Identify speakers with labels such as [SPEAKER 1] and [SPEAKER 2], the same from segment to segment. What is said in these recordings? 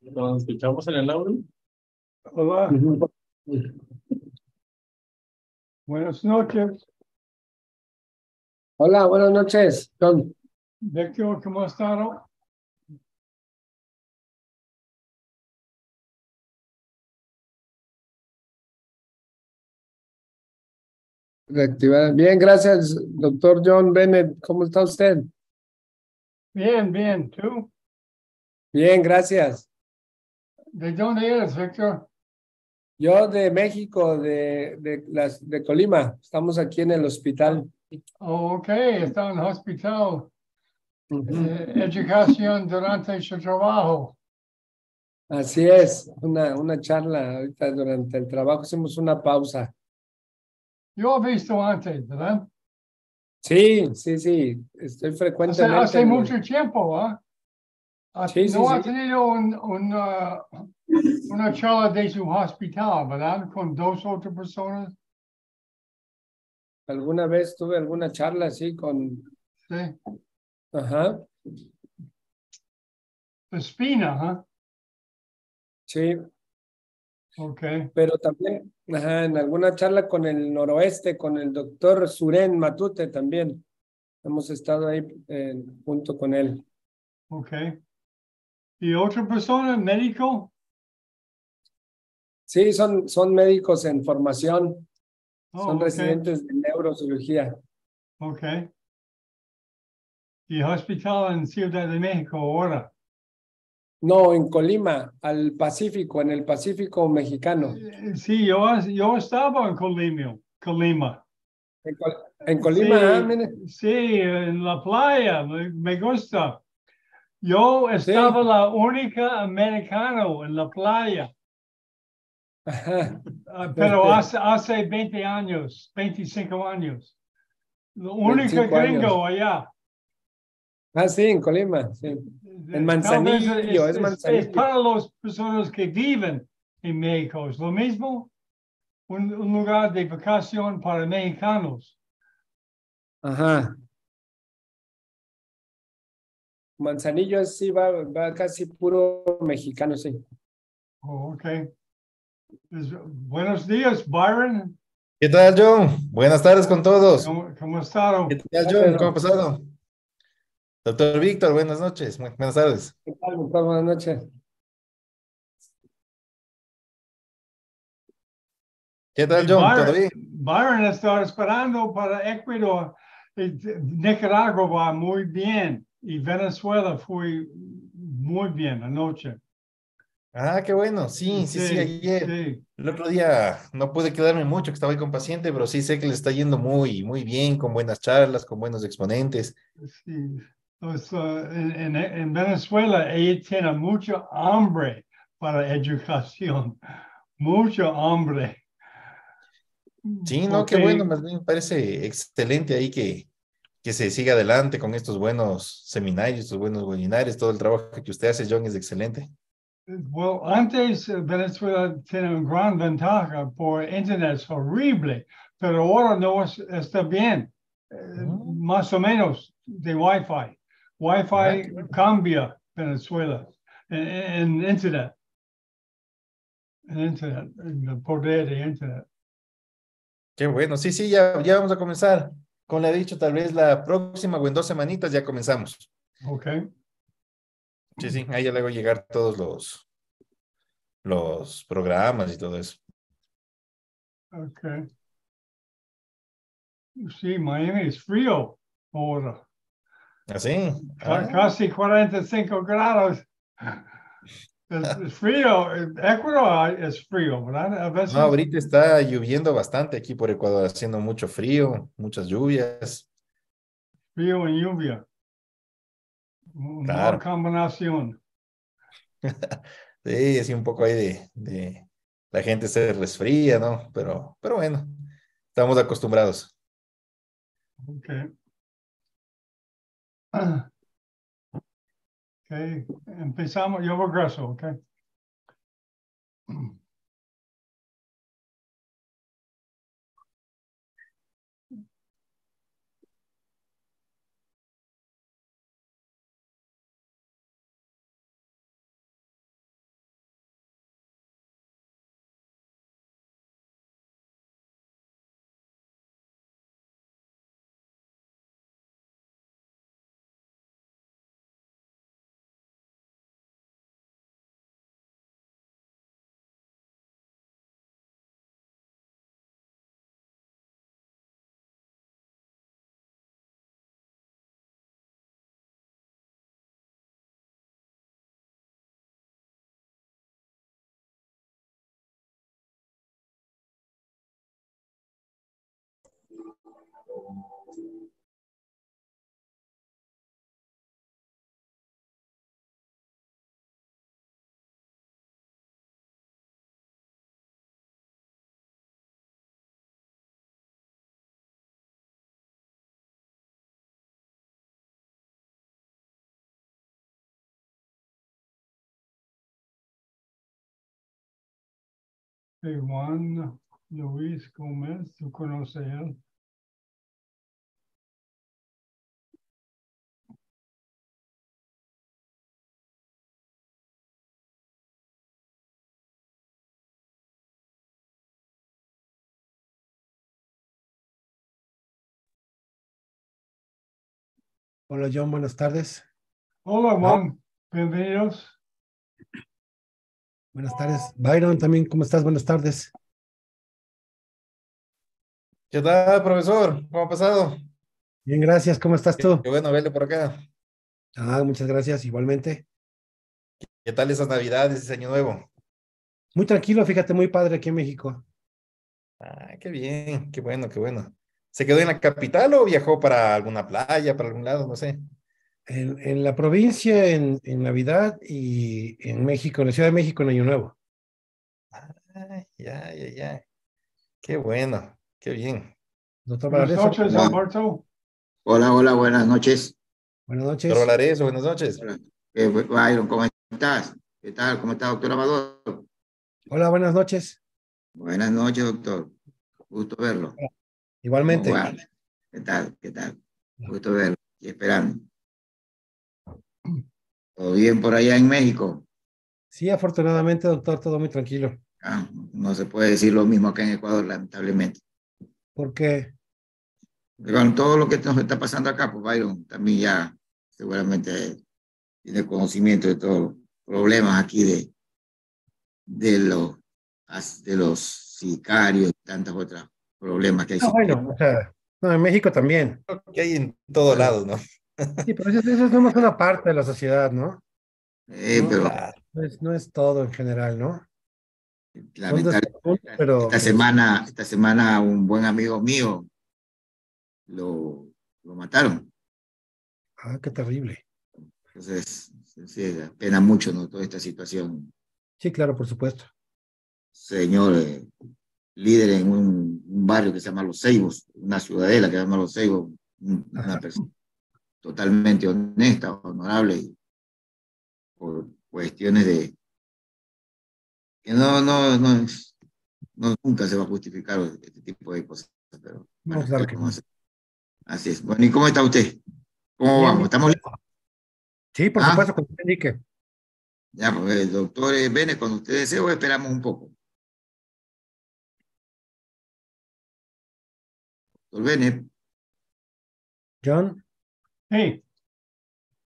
[SPEAKER 1] Nos escuchamos en el audio? Hola. Buenas noches. Hola, buenas noches. Don. ¿cómo están? Bien, gracias, doctor John Bennett. ¿Cómo está usted? Bien, bien, ¿tú? Bien, gracias. ¿De dónde eres, Víctor? Yo de
[SPEAKER 2] México, de, de, las, de Colima. Estamos aquí en el hospital.
[SPEAKER 3] Okay, oh, ok, está en el hospital. Eh, educación durante su trabajo.
[SPEAKER 2] Así es, una, una charla ahorita durante el trabajo. Hicimos una pausa.
[SPEAKER 3] Yo he visto antes, ¿verdad?
[SPEAKER 2] Sí, sí, sí. Estoy frecuentemente. hace mucho
[SPEAKER 3] tiempo, ¿ah?
[SPEAKER 2] Ah, no ha
[SPEAKER 3] tenido una charla de su hospital, ¿verdad? Con dos otras personas.
[SPEAKER 2] Alguna vez tuve alguna charla así
[SPEAKER 1] con. Sí. Ajá. Espina, ¿ah? Sí. Ok. Pero también,
[SPEAKER 2] ajá, en alguna charla con el noroeste, con el doctor Suren Matute también. Hemos estado ahí eh, junto con él. Okay. ¿Y
[SPEAKER 1] otra persona, médico?
[SPEAKER 2] Sí, son, son médicos en formación.
[SPEAKER 3] Oh, son residentes
[SPEAKER 2] de neurocirugía.
[SPEAKER 3] Ok. ¿Y hospital en Ciudad de México ahora?
[SPEAKER 2] No, en Colima, al Pacífico, en el Pacífico mexicano. Eh,
[SPEAKER 3] sí, yo, yo estaba en Colima. Colima. En, Colima, ah, sí, en la playa, me gusta. Yo estaba la única americano en la playa. Ah, pero este hace, hace 20 años, 25 años. la única gringo allá.
[SPEAKER 2] Ah, sí, en Colima, En Manzanillo, es, para
[SPEAKER 3] los personas que viven en México, es lo mismo. Un, un lugar de vacación para mexicanos.
[SPEAKER 1] Ajá. Manzanillo sí va, va casi
[SPEAKER 3] puro mexicano, sí. Oh, ok. Pues, buenos días, Byron. ¿Qué tal, John? Buenas tardes con todos. ¿Cómo, cómo están? ¿Qué tal, John? ¿Cómo ha pasado?
[SPEAKER 4] Doctor Víctor, buenas noches. Buenas tardes.
[SPEAKER 3] ¿Qué tal, Buenas
[SPEAKER 1] noches. ¿Qué tal, John? ¿Todo bien?
[SPEAKER 3] Byron está esperando para Ecuador. Eh, Nicaragua va muy bien y Venezuela fue muy bien anoche.
[SPEAKER 4] Ah, qué bueno, sí, sí, sí, ayer. El otro día no pude quedarme mucho, que estaba ahí con paciente, pero sí sé que le está yendo muy, muy bien, con buenas charlas, con buenos exponentes.
[SPEAKER 3] Sí, pues, uh, en, Venezuela ella tiene mucho hambre para educación, mucho hambre.
[SPEAKER 4] Sí, no, qué bueno, Me parece excelente ahí que, que se siga adelante con estos buenos seminarios, estos buenos webinars todo el trabajo que usted hace, John, es excelente.
[SPEAKER 3] Bueno, antes eh, Venezuela tenía una gran ventaja por Internet, es horrible, pero ahora no está bien, eh, mm. más o menos de Wi-Fi. Wi-Fi cambia Venezuela en, Internet. En Internet, en el poder de Internet.
[SPEAKER 4] Qué bueno, sí, sí, ya, ya vamos a comenzar como le he dicho, tal vez la próxima o en dos semanitas ya comenzamos. Ok. Sí, sí, ahí ya le hago llegar todos los, los programas y todo eso.
[SPEAKER 3] Ok. Sí, Miami es frío ahora. ¿Así? Ah, ah. Casi 45 grados. Es frío, Ecuador es frío, No, ahorita
[SPEAKER 4] está lloviendo bastante aquí por Ecuador, haciendo mucho frío, muchas lluvias.
[SPEAKER 3] Frío y lluvia. Una combinación.
[SPEAKER 4] sí, así un poco ahí de, de, La gente se resfría, ¿no? Pero, pero bueno, estamos acostumbrados. Ok.
[SPEAKER 1] Ah, Okay, empezamos, yo progreso, okay. Juan Luis Gómez, ¿tú conoces él?
[SPEAKER 5] Hola John, buenas tardes.
[SPEAKER 1] Hola Juan, bienvenidos.
[SPEAKER 5] Buenas tardes. Byron, también, ¿cómo estás? Buenas tardes. ¿Qué tal,
[SPEAKER 1] profesor? ¿Cómo ha pasado?
[SPEAKER 5] Bien, gracias. ¿Cómo estás tú? Qué
[SPEAKER 4] bueno verle por acá.
[SPEAKER 5] Ah, muchas gracias, igualmente.
[SPEAKER 4] ¿Qué tal esas navidades, ese año nuevo?
[SPEAKER 5] Muy tranquilo, fíjate, muy padre aquí en México.
[SPEAKER 4] Ah, qué bien, qué bueno, qué bueno. ¿Se quedó en la capital o viajó para alguna
[SPEAKER 5] playa, para algún lado? No sé en, la provincia en, Navidad y en México, en la Ciudad de México en Año Nuevo. ya, ya,
[SPEAKER 4] ya. Qué bueno, qué bien.
[SPEAKER 3] Doctor buenas noches,
[SPEAKER 4] Hola,
[SPEAKER 6] hola, buenas noches. Buenas noches. Doctor buenas noches. Eh, Byron, ¿cómo estás? ¿Qué tal? ¿Cómo estás, doctor Amador?
[SPEAKER 5] Hola, buenas noches.
[SPEAKER 6] Buenas noches, doctor. Gusto verlo. Igualmente. ¿Qué tal? ¿Qué tal? Gusto verlo y esperando. ¿Todo bien por allá en México?
[SPEAKER 5] Sí, afortunadamente, doctor, todo muy tranquilo.
[SPEAKER 6] Ah, no se puede decir lo mismo acá en Ecuador, lamentablemente. ¿Por qué? Con todo lo que nos está pasando acá, pues Byron también ya seguramente tiene conocimiento de todos los problemas aquí de, de, los, de los sicarios y tantos otros problemas que hay. No, bueno,
[SPEAKER 5] o sea, no, en México también. que hay en
[SPEAKER 4] todos lado, ¿no?
[SPEAKER 5] Sí, pero eso, es una parte de la sociedad, ¿no?
[SPEAKER 4] Eh, no, pero... Ah,
[SPEAKER 5] no es, todo en general, ¿no? pero... esta,
[SPEAKER 6] semana, esta semana un buen amigo mío lo, lo mataron.
[SPEAKER 5] Ah, qué terrible.
[SPEAKER 6] Entonces, sí, pena mucho ¿no? toda esta situación.
[SPEAKER 5] Sí, claro, por supuesto.
[SPEAKER 6] Señor eh, líder en un, barrio que se llama Los Ceibos, una ciudadela que se llama Los Ceibos, una
[SPEAKER 1] persona totalmente honesta, honorable, por cuestiones de que no, no, no, es nunca se va a
[SPEAKER 6] justificar este tipo de cosas. Pero,
[SPEAKER 5] claro
[SPEAKER 6] Así es. Bueno, ¿y cómo está
[SPEAKER 1] usted? ¿Cómo vamos? ¿Estamos listos? Sí, por ¿Ah? supuesto, con usted, indique Ya, pues, el doctor Bene, eh, cuando usted desee, esperamos un poco. Doctor Bene. John. Sí.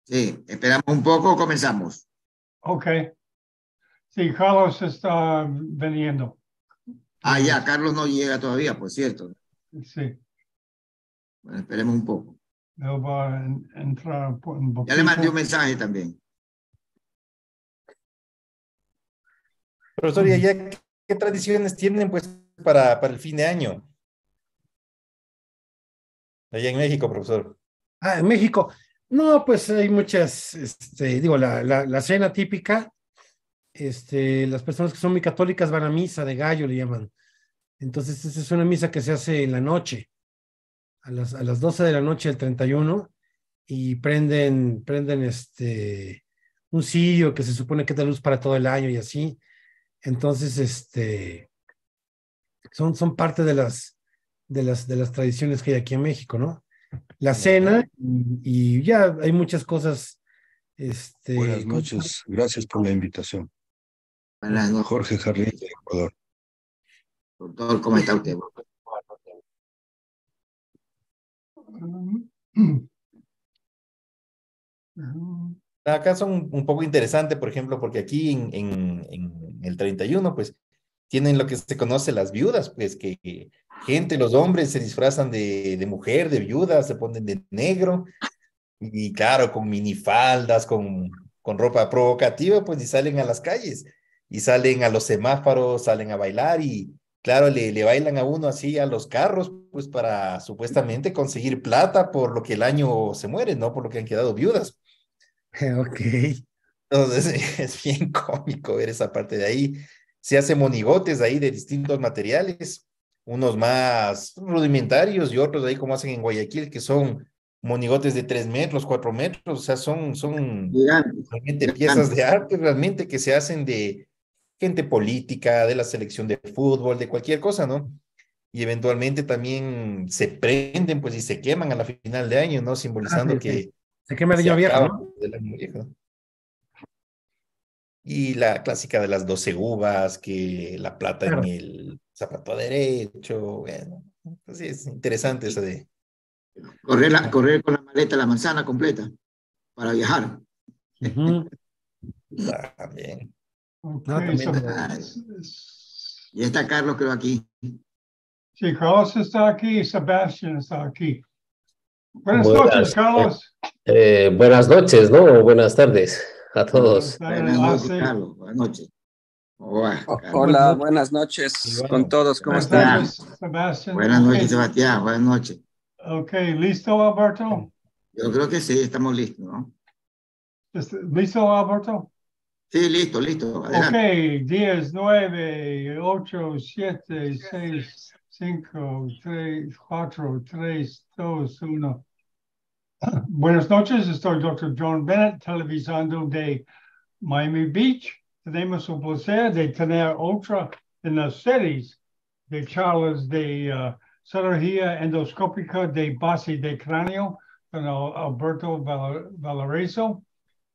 [SPEAKER 1] Sí, esperamos un poco, comenzamos.
[SPEAKER 3] Ok. Sí, Carlos está veniendo. Ah, ya,
[SPEAKER 6] Carlos no llega todavía, por cierto. Sí. Bueno, esperemos un poco.
[SPEAKER 3] va a entrar un Ya le mandé un mensaje
[SPEAKER 4] también.
[SPEAKER 1] Profesor, ¿y allá
[SPEAKER 4] qué tradiciones tienen pues para, para el fin de año? Allá en México, profesor.
[SPEAKER 5] Ah, en México. No, pues hay muchas, este, digo, la, cena típica, este, las personas que son muy católicas van a misa de gallo, le llaman. Entonces, es una misa que se hace en la noche, a las, a 12 de la noche del 31, y prenden, prenden este, un sillo que se supone que da luz para todo el año y así. Entonces, este, son, son parte de las, de, las, de las tradiciones que hay aquí en México, ¿no? la cena y, ya hay muchas cosas. Este, Buenas noches, gracias por la invitación. Buenas Jorge Jardín de Ecuador. Doctor,
[SPEAKER 1] ¿cómo está
[SPEAKER 4] Acá son un poco interesantes, por ejemplo, porque aquí en, en, en el 31, pues tienen lo que se conoce las viudas, pues que, gente, los hombres se disfrazan de, mujer, de viuda, se ponen de negro y claro, con minifaldas, con, con ropa provocativa, pues y salen a las calles y salen a los semáforos, salen a bailar y claro, le, le bailan a uno así a los carros, pues para supuestamente conseguir plata por lo que el año se muere, ¿no? Por lo que han quedado viudas. Ok. Entonces es bien cómico ver esa parte de ahí se hace monigotes ahí de distintos materiales, unos más rudimentarios y otros ahí como hacen en Guayaquil, que son monigotes de tres metros, cuatro metros, o sea, son, son realmente piezas de arte realmente que se hacen de gente política, de la selección de fútbol, de cualquier cosa, ¿no? Y eventualmente también se prenden, pues, y se queman a la final de año, ¿no? Simbolizando ah, que... Se quema de viejo, ¿no? Y la clásica de las 12 uvas, que la plata en el zapato derecho, bueno, pues es interesante eso de... Correr, correr con la
[SPEAKER 6] maleta, la manzana completa, para viajar. Y ah, También.
[SPEAKER 3] Ah, ah,
[SPEAKER 6] está Carlos, creo, aquí.
[SPEAKER 3] Sí, Carlos está aquí, Sebastián está aquí. Buenas, noches,
[SPEAKER 7] Carlos. Eh, eh, buenas noches, ¿no? Buenas tardes a todos. Buenas noches, Carlos. Buenas noches. Hola,
[SPEAKER 8] buenas noches con todos. ¿Cómo
[SPEAKER 6] están?
[SPEAKER 3] Sebastián. Buenas noches,
[SPEAKER 6] Sebastián. Buenas noches.
[SPEAKER 3] Ok, ¿listo, Alberto?
[SPEAKER 6] Yo creo que sí, estamos listos, ¿no?
[SPEAKER 3] Este, ¿Listo, Alberto?
[SPEAKER 6] Sí, listo, listo. Ok,
[SPEAKER 3] 10, 9, 8, 7, 6, 5, 3, 4, 3, 2, 1. Buenas noches, estoy Dr. John Bennett, televisando de Miami Beach. Tenemos el placer de tener otra en las series de charlas de uh, cirugía endoscópica de base de cráneo con Alberto Valerizo.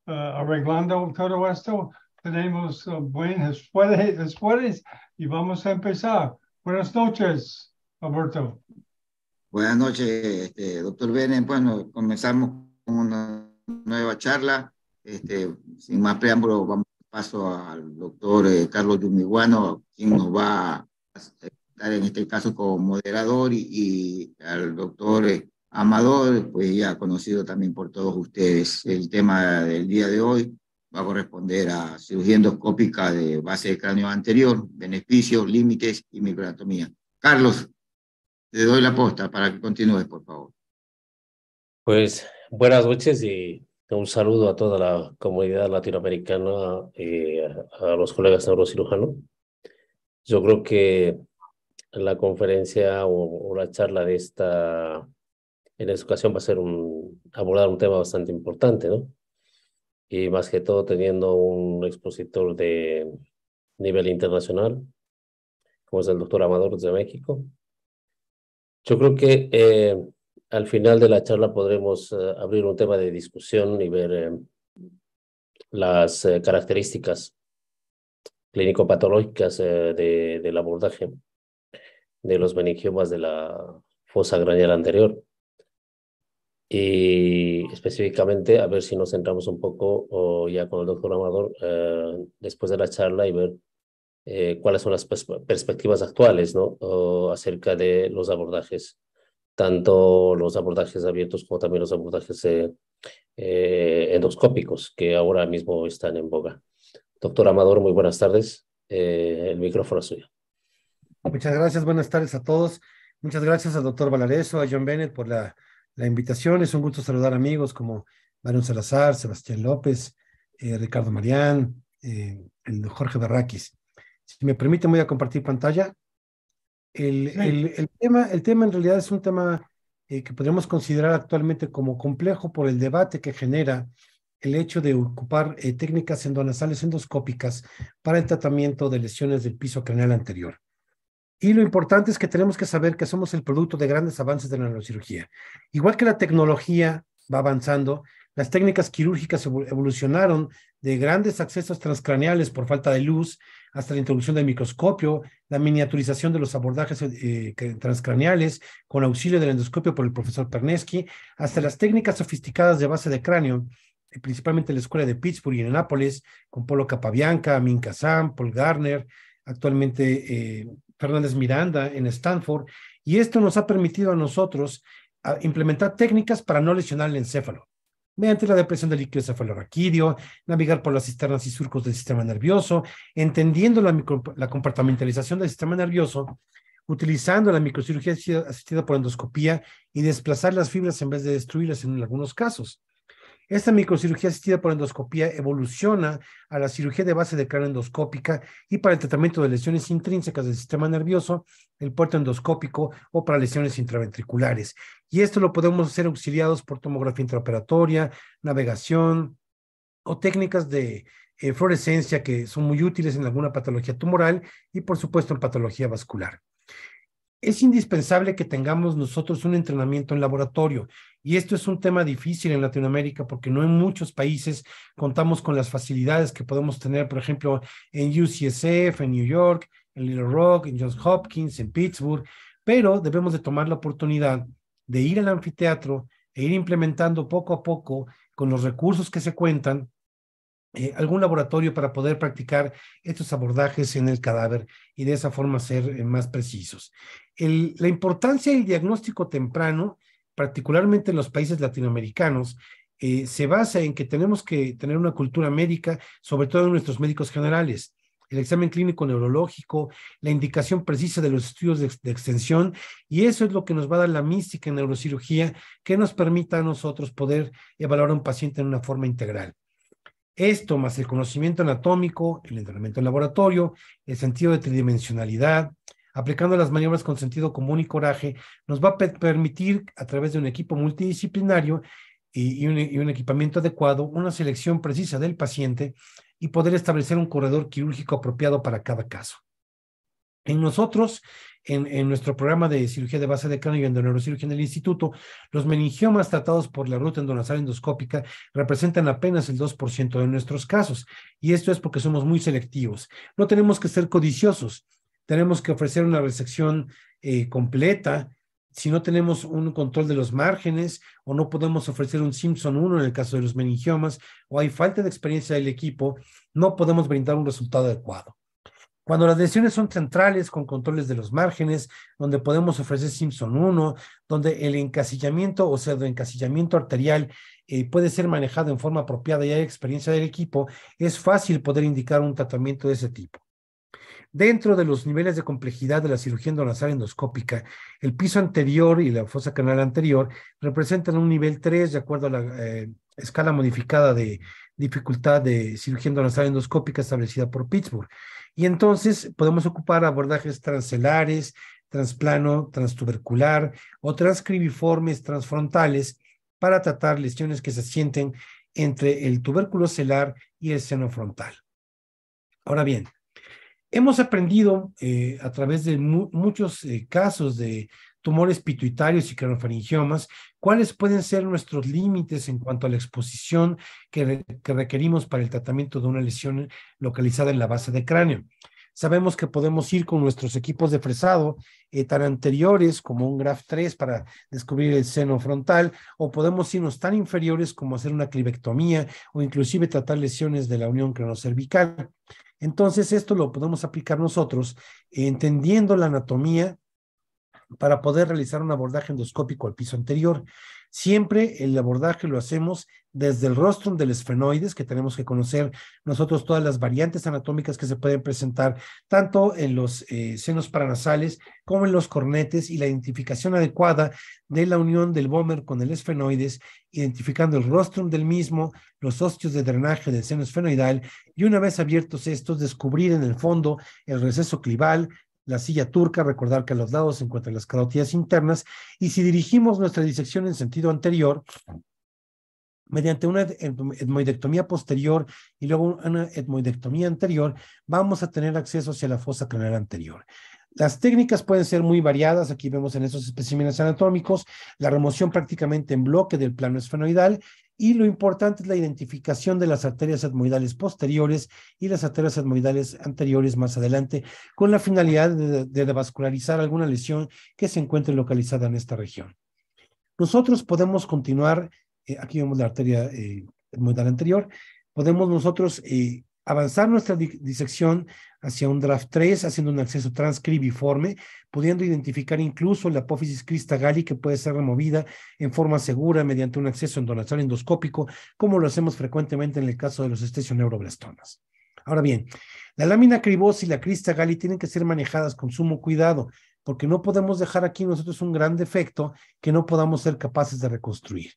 [SPEAKER 3] Uh, arreglando todo esto, tenemos uh, buenas después y vamos a empezar. Buenas noches, Alberto.
[SPEAKER 6] Buenas noches, este, doctor Benen. Bueno, comenzamos con una nueva charla. Este, sin más preámbulo, vamos paso al doctor eh, Carlos Yumiguano, quien nos va a estar en este caso como moderador, y, al doctor eh, Amador, pues ya conocido también por todos ustedes. El tema del día de hoy va a corresponder a cirugía endoscópica de base de cráneo anterior, beneficios, límites y microanatomía.
[SPEAKER 7] Carlos, le doy la posta para que continúe, por favor. Pues buenas noches y un saludo a toda la comunidad latinoamericana, y eh, a los colegas neurocirujanos. Yo creo que la conferencia o, la charla de esta, en esta ocasión va a ser un, abordar un tema bastante importante, ¿no? Y más que todo teniendo un expositor de nivel internacional, como es el doctor Amador de México, yo creo que eh, al final de la charla podremos eh, abrir un tema de discusión y ver eh, las características clínico-patológicas de, del abordaje de los meningiomas de la fosa granial anterior. Y específicamente, a ver si nos centramos un poco o ya con el doctor Amador después de la charla y ver eh, cuáles son las perspectivas actuales ¿no? acerca de los abordajes, tanto los abordajes abiertos como también los abordajes eh, eh, endoscópicos que ahora mismo están en boga. Doctor Amador, muy buenas tardes. el micrófono es suyo.
[SPEAKER 5] Muchas gracias, buenas tardes a todos. Muchas gracias al doctor Valareso, a John Bennett por la, invitación. Es un gusto saludar amigos como Mario Salazar, Sebastián López, Ricardo Marián, Jorge Barraquis. Si me permite, voy a compartir pantalla. El, tema, el tema en realidad es un tema eh, que podríamos considerar actualmente como complejo por el debate que genera el hecho de ocupar eh, técnicas endonasales endoscópicas para el tratamiento de lesiones del piso craneal anterior. Y lo importante es que tenemos que saber que somos el producto de grandes avances de la neurocirugía. Igual que la tecnología va avanzando, las técnicas quirúrgicas evolucionaron de grandes accesos transcraneales por falta de luz hasta la introducción del microscopio, la miniaturización de los abordajes eh, transcraneales con auxilio del endoscopio por el profesor Pernesky, hasta las técnicas sofisticadas de base de cráneo, eh, principalmente en la escuela de Pittsburgh y en Nápoles, con Polo Capabianca, Amin Kazam, Paul Garner, actualmente eh, Fernández Miranda en Stanford, y esto nos ha permitido a nosotros implementar técnicas para no lesionar el encéfalo mediante la depresión del líquido cefalorraquídeo, navegar por las cisternas y surcos del sistema nervioso, entendiendo la, compartamentalización del sistema nervioso, utilizando la microcirugía asistida por endoscopía y desplazar las fibras en vez de destruirlas en algunos casos. Esta microcirugía asistida por endoscopía evoluciona a la cirugía de base de cara endoscópica y para el tratamiento de lesiones intrínsecas del sistema nervioso, el puerto endoscópico o para lesiones intraventriculares. Y esto lo podemos hacer auxiliados por tomografía intraoperatoria, navegación o técnicas de eh, fluorescencia que son muy útiles en alguna patología tumoral y por supuesto en patología vascular es indispensable que tengamos nosotros un entrenamiento en laboratorio. Y esto es un tema difícil en Latinoamérica porque no en muchos países contamos con las facilidades que podemos tener, por ejemplo, en UCSF, en New York, en Little Rock, en Johns Hopkins, en Pittsburgh, pero debemos de tomar la oportunidad de ir al anfiteatro e ir implementando poco a poco con los recursos que se cuentan eh, algún laboratorio para poder practicar estos abordajes en el cadáver y de esa forma ser eh, más precisos. la importancia del diagnóstico temprano, particularmente en los países latinoamericanos, eh, se basa en que tenemos que tener una cultura médica, sobre todo en nuestros médicos generales. El examen clínico neurológico, la indicación precisa de los estudios de, extensión, y eso es lo que nos va a dar la mística en neurocirugía que nos permita a nosotros poder evaluar a un paciente en una forma integral. Esto más el conocimiento anatómico, el entrenamiento en laboratorio, el sentido de tridimensionalidad, aplicando las maniobras con sentido común y coraje, nos va a permitir a través de un equipo multidisciplinario y, un, y un equipamiento adecuado, una selección precisa del paciente y poder establecer un corredor quirúrgico apropiado para cada caso. En nosotros en, nuestro programa de cirugía de base de cráneo y endoneurocirugía en el instituto, los meningiomas tratados por la ruta endonasal endoscópica representan apenas el 2% de nuestros casos. Y esto es porque somos muy selectivos. No tenemos que ser codiciosos. Tenemos que ofrecer una resección eh, completa, si no tenemos un control de los márgenes o no podemos ofrecer un Simpson 1 en el caso de los meningiomas o hay falta de experiencia del equipo, no podemos brindar un resultado adecuado. Cuando las lesiones son centrales con controles de los márgenes, donde podemos ofrecer Simpson 1, donde el encasillamiento o sea, encasillamiento arterial eh, puede ser manejado en forma apropiada y hay experiencia del equipo, es fácil poder indicar un tratamiento de ese tipo. Dentro de los niveles de complejidad de la cirugía endonasal endoscópica, el piso anterior y la fosa canal anterior representan un nivel 3 de acuerdo a la eh, escala modificada de dificultad de cirugía endonasal endoscópica establecida por Pittsburgh. Y entonces podemos ocupar abordajes transcelares, transplano, transtubercular o transcribiformes transfrontales para tratar lesiones que se sienten entre el tubérculo celar y el seno frontal. Ahora bien, Hemos aprendido eh, a través de muchos eh, casos de tumores pituitarios y cranofaringiomas, cuáles pueden ser nuestros límites en cuanto a la exposición que, requerimos para el tratamiento de una lesión localizada en la base de cráneo. Sabemos que podemos ir con nuestros equipos de fresado eh, tan anteriores como un graf 3 para descubrir el seno frontal o podemos irnos tan inferiores como hacer una clivectomía o inclusive tratar lesiones de la unión cranocervical. Entonces, esto lo podemos aplicar nosotros entendiendo la anatomía para poder realizar un abordaje endoscópico al piso anterior. Siempre el abordaje lo hacemos desde el rostrum del esfenoides, que tenemos que conocer nosotros todas las variantes anatómicas que se pueden presentar, tanto en los eh, senos paranasales como en los cornetes, y la identificación adecuada de la unión del bomber con el esfenoides, identificando el rostrum del mismo, los ostios de drenaje del seno esfenoidal, y una vez abiertos estos, descubrir en el fondo el receso clival, la silla turca, recordar que a los lados se encuentran las carotidas internas, y si dirigimos nuestra disección en sentido anterior, mediante una etmoidectomía posterior y luego una etmoidectomía anterior, vamos a tener acceso hacia la fosa craneal anterior. Las técnicas pueden ser muy variadas, aquí vemos en estos especímenes anatómicos la remoción prácticamente en bloque del plano esfenoidal y lo importante es la identificación de las arterias etmoidales posteriores y las arterias etmoidales anteriores más adelante con la finalidad de, devascularizar vascularizar alguna lesión que se encuentre localizada en esta región. Nosotros podemos continuar, eh, aquí vemos la arteria eh, anterior, podemos nosotros eh, avanzar nuestra disección hacia un draft 3, haciendo un acceso transcribiforme, pudiendo identificar incluso la apófisis cristagalli que puede ser removida en forma segura mediante un acceso endonasal endoscópico, como lo hacemos frecuentemente en el caso de los neuroblastomas. Ahora bien, la lámina cribosa y la crista galli tienen que ser manejadas con sumo cuidado, porque no podemos dejar aquí nosotros un gran defecto que no podamos ser capaces de reconstruir.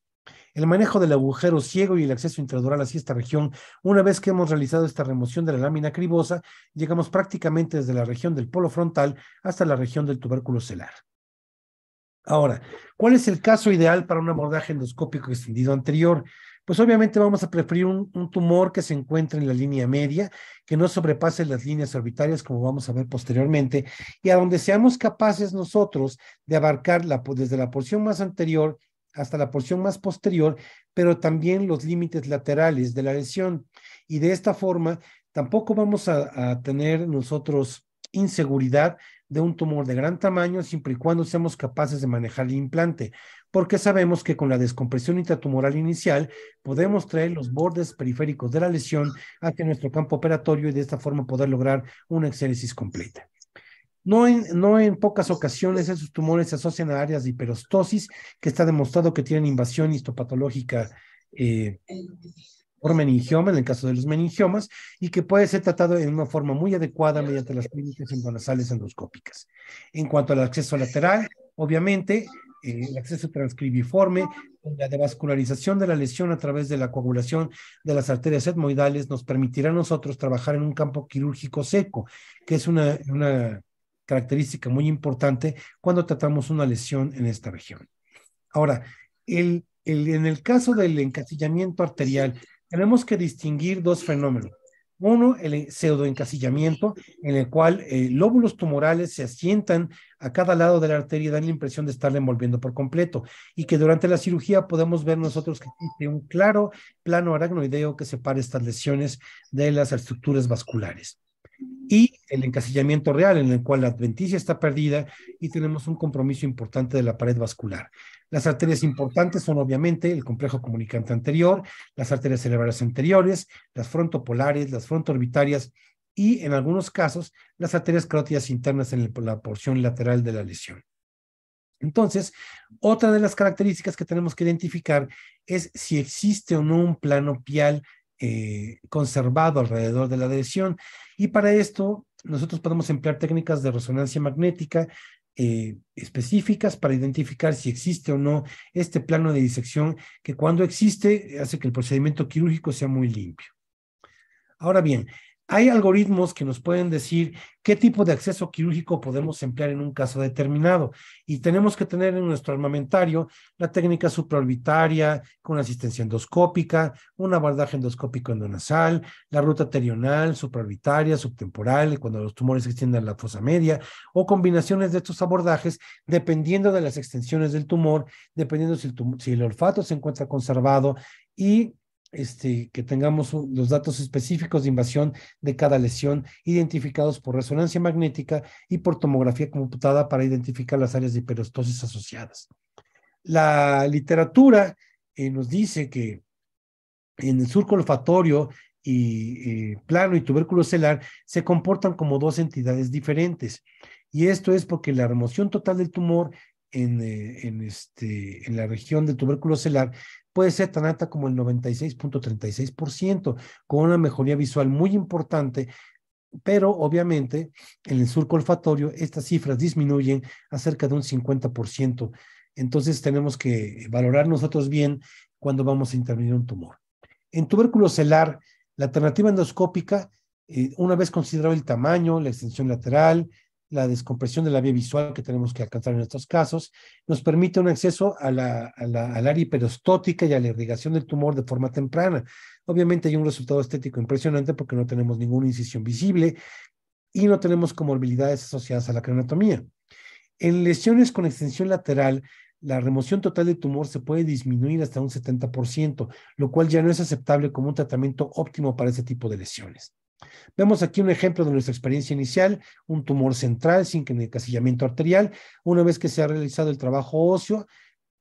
[SPEAKER 5] El manejo del agujero ciego y el acceso intradural hacia esta región, una vez que hemos realizado esta remoción de la lámina cribosa, llegamos prácticamente desde la región del polo frontal hasta la región del tubérculo celar. Ahora, ¿cuál es el caso ideal para un abordaje endoscópico extendido anterior? Pues obviamente vamos a preferir un, tumor que se encuentre en la línea media, que no sobrepase las líneas orbitarias, como vamos a ver posteriormente, y a donde seamos capaces nosotros de abarcar desde la porción más anterior hasta la porción más posterior, pero también los límites laterales de la lesión. Y de esta forma, tampoco vamos a, tener nosotros inseguridad de un tumor de gran tamaño siempre y cuando seamos capaces de manejar el implante, porque sabemos que con la descompresión intratumoral inicial podemos traer los bordes periféricos de la lesión hacia nuestro campo operatorio y de esta forma poder lograr una exéresis completa. No en, pocas ocasiones esos tumores se asocian a áreas de hiperostosis, que está demostrado que tienen invasión histopatológica eh, por meningioma, en el caso de los meningiomas, y que puede ser tratado en una forma muy adecuada mediante las clínicas endonasales endoscópicas. En cuanto al acceso lateral, obviamente, eh, el acceso transcribiforme, la devascularización de la lesión a través de la coagulación de las arterias etmoidales nos permitirá a nosotros trabajar en un campo quirúrgico seco, que es una característica muy importante cuando tratamos una lesión en esta región. Ahora, en el caso del encasillamiento arterial, tenemos que distinguir dos fenómenos. Uno, el pseudoencasillamiento, en el cual eh, lóbulos tumorales se asientan a cada lado de la arteria y dan la impresión de estarla envolviendo por completo, y que durante la cirugía podemos ver nosotros que existe un claro plano aracnoideo que separa estas lesiones de las estructuras vasculares y el encasillamiento real, en el cual la adventicia está perdida y tenemos un compromiso importante de la pared vascular. Las arterias importantes son obviamente el complejo comunicante anterior, las arterias cerebrales anteriores, las frontopolares, las frontoorbitarias y, en algunos casos, las arterias carótidas internas en la porción lateral de la lesión. Entonces, otra de las características que tenemos que identificar es si existe o no un plano pial eh, conservado alrededor de la adhesión. Y para esto, nosotros podemos emplear técnicas de resonancia magnética eh, específicas para identificar si existe o no este plano de disección que cuando existe hace que el procedimiento quirúrgico sea muy limpio. Ahora bien, hay algoritmos que nos pueden decir qué tipo de acceso quirúrgico podemos emplear en un caso determinado y tenemos que tener en nuestro armamentario la técnica supraorbitaria con asistencia endoscópica, un abordaje endoscópico endonasal, la ruta terional, supraorbitaria, subtemporal, cuando los tumores extienden la fosa media o combinaciones de estos abordajes dependiendo de las extensiones del tumor, dependiendo si el olfato se encuentra conservado y este, que tengamos los datos específicos de invasión de cada lesión identificados por resonancia magnética y por tomografía computada para identificar las áreas de hiperostosis asociadas. La literatura eh, nos dice que en el surco olfatorio y eh, plano y tubérculo celar se comportan como dos entidades diferentes. Y esto es porque la remoción total del tumor en, eh, este, la región del tubérculo celar puede ser tan alta como el 96.36%, con una mejoría visual muy importante, pero obviamente en el surco olfatorio estas cifras disminuyen a cerca de un 50%. Entonces tenemos que valorar nosotros bien cuando vamos a intervenir un tumor. En tubérculo celar, la alternativa endoscópica, eh, una vez considerado el tamaño, la extensión lateral, la descompresión de la vía visual que tenemos que alcanzar en estos casos, nos permite un acceso a la, al área hiperostótica y a la irrigación del tumor de forma temprana. Obviamente hay un resultado estético impresionante porque no tenemos ninguna incisión visible y no tenemos comorbilidades asociadas a la cranatomía. En lesiones con extensión lateral, la remoción total del tumor se puede disminuir hasta un 70%, lo cual ya no es aceptable como un tratamiento óptimo para ese tipo de lesiones. Vemos aquí un ejemplo de nuestra experiencia inicial, un tumor central sin encasillamiento arterial. Una vez que se ha realizado el trabajo óseo,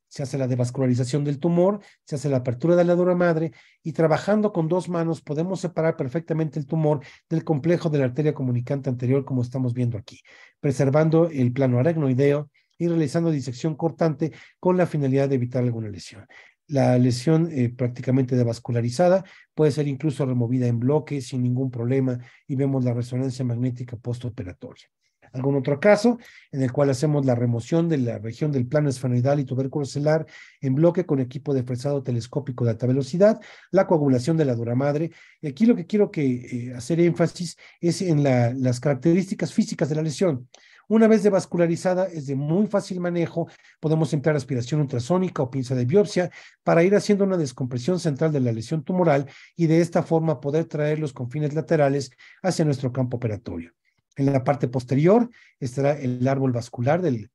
[SPEAKER 5] se hace la devascularización del tumor, se hace la apertura de la dura madre y trabajando con dos manos podemos separar perfectamente el tumor del complejo de la arteria comunicante anterior como estamos viendo aquí, preservando el plano aracnoideo y realizando disección cortante con la finalidad de evitar alguna lesión la lesión eh, prácticamente devascularizada puede ser incluso removida en bloque sin ningún problema y vemos la resonancia magnética postoperatoria. Algún otro caso en el cual hacemos la remoción de la región del plano esfenoidal y tuberculocelar en bloque con equipo de fresado telescópico de alta velocidad, la coagulación de la dura madre. Y aquí lo que quiero que, eh, hacer énfasis es en las características físicas de la lesión. Una vez devascularizada, es de muy fácil manejo. Podemos emplear aspiración ultrasónica o pinza de biopsia para ir haciendo una descompresión central de la lesión tumoral y de esta forma poder traer los confines laterales hacia nuestro campo operatorio. En la parte posterior estará el árbol vascular del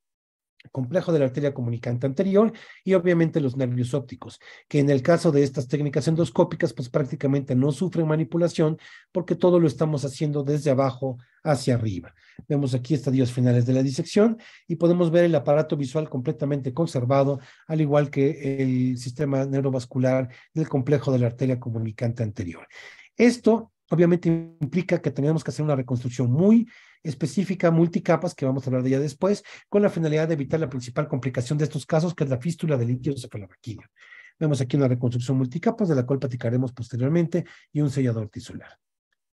[SPEAKER 5] complejo de la arteria comunicante anterior y obviamente los nervios ópticos, que en el caso de estas técnicas endoscópicas pues prácticamente no sufren manipulación porque todo lo estamos haciendo desde abajo hacia arriba. Vemos aquí estadios finales de la disección y podemos ver el aparato visual completamente conservado, al igual que el sistema neurovascular del complejo de la arteria comunicante anterior. Esto obviamente implica que tenemos que hacer una reconstrucción muy específica multicapas, que vamos a hablar de ella después, con la finalidad de evitar la principal complicación de estos casos, que es la fístula del líquido cefalorraquídeo. Vemos aquí una reconstrucción multicapas, de la cual platicaremos posteriormente, y un sellador tisular.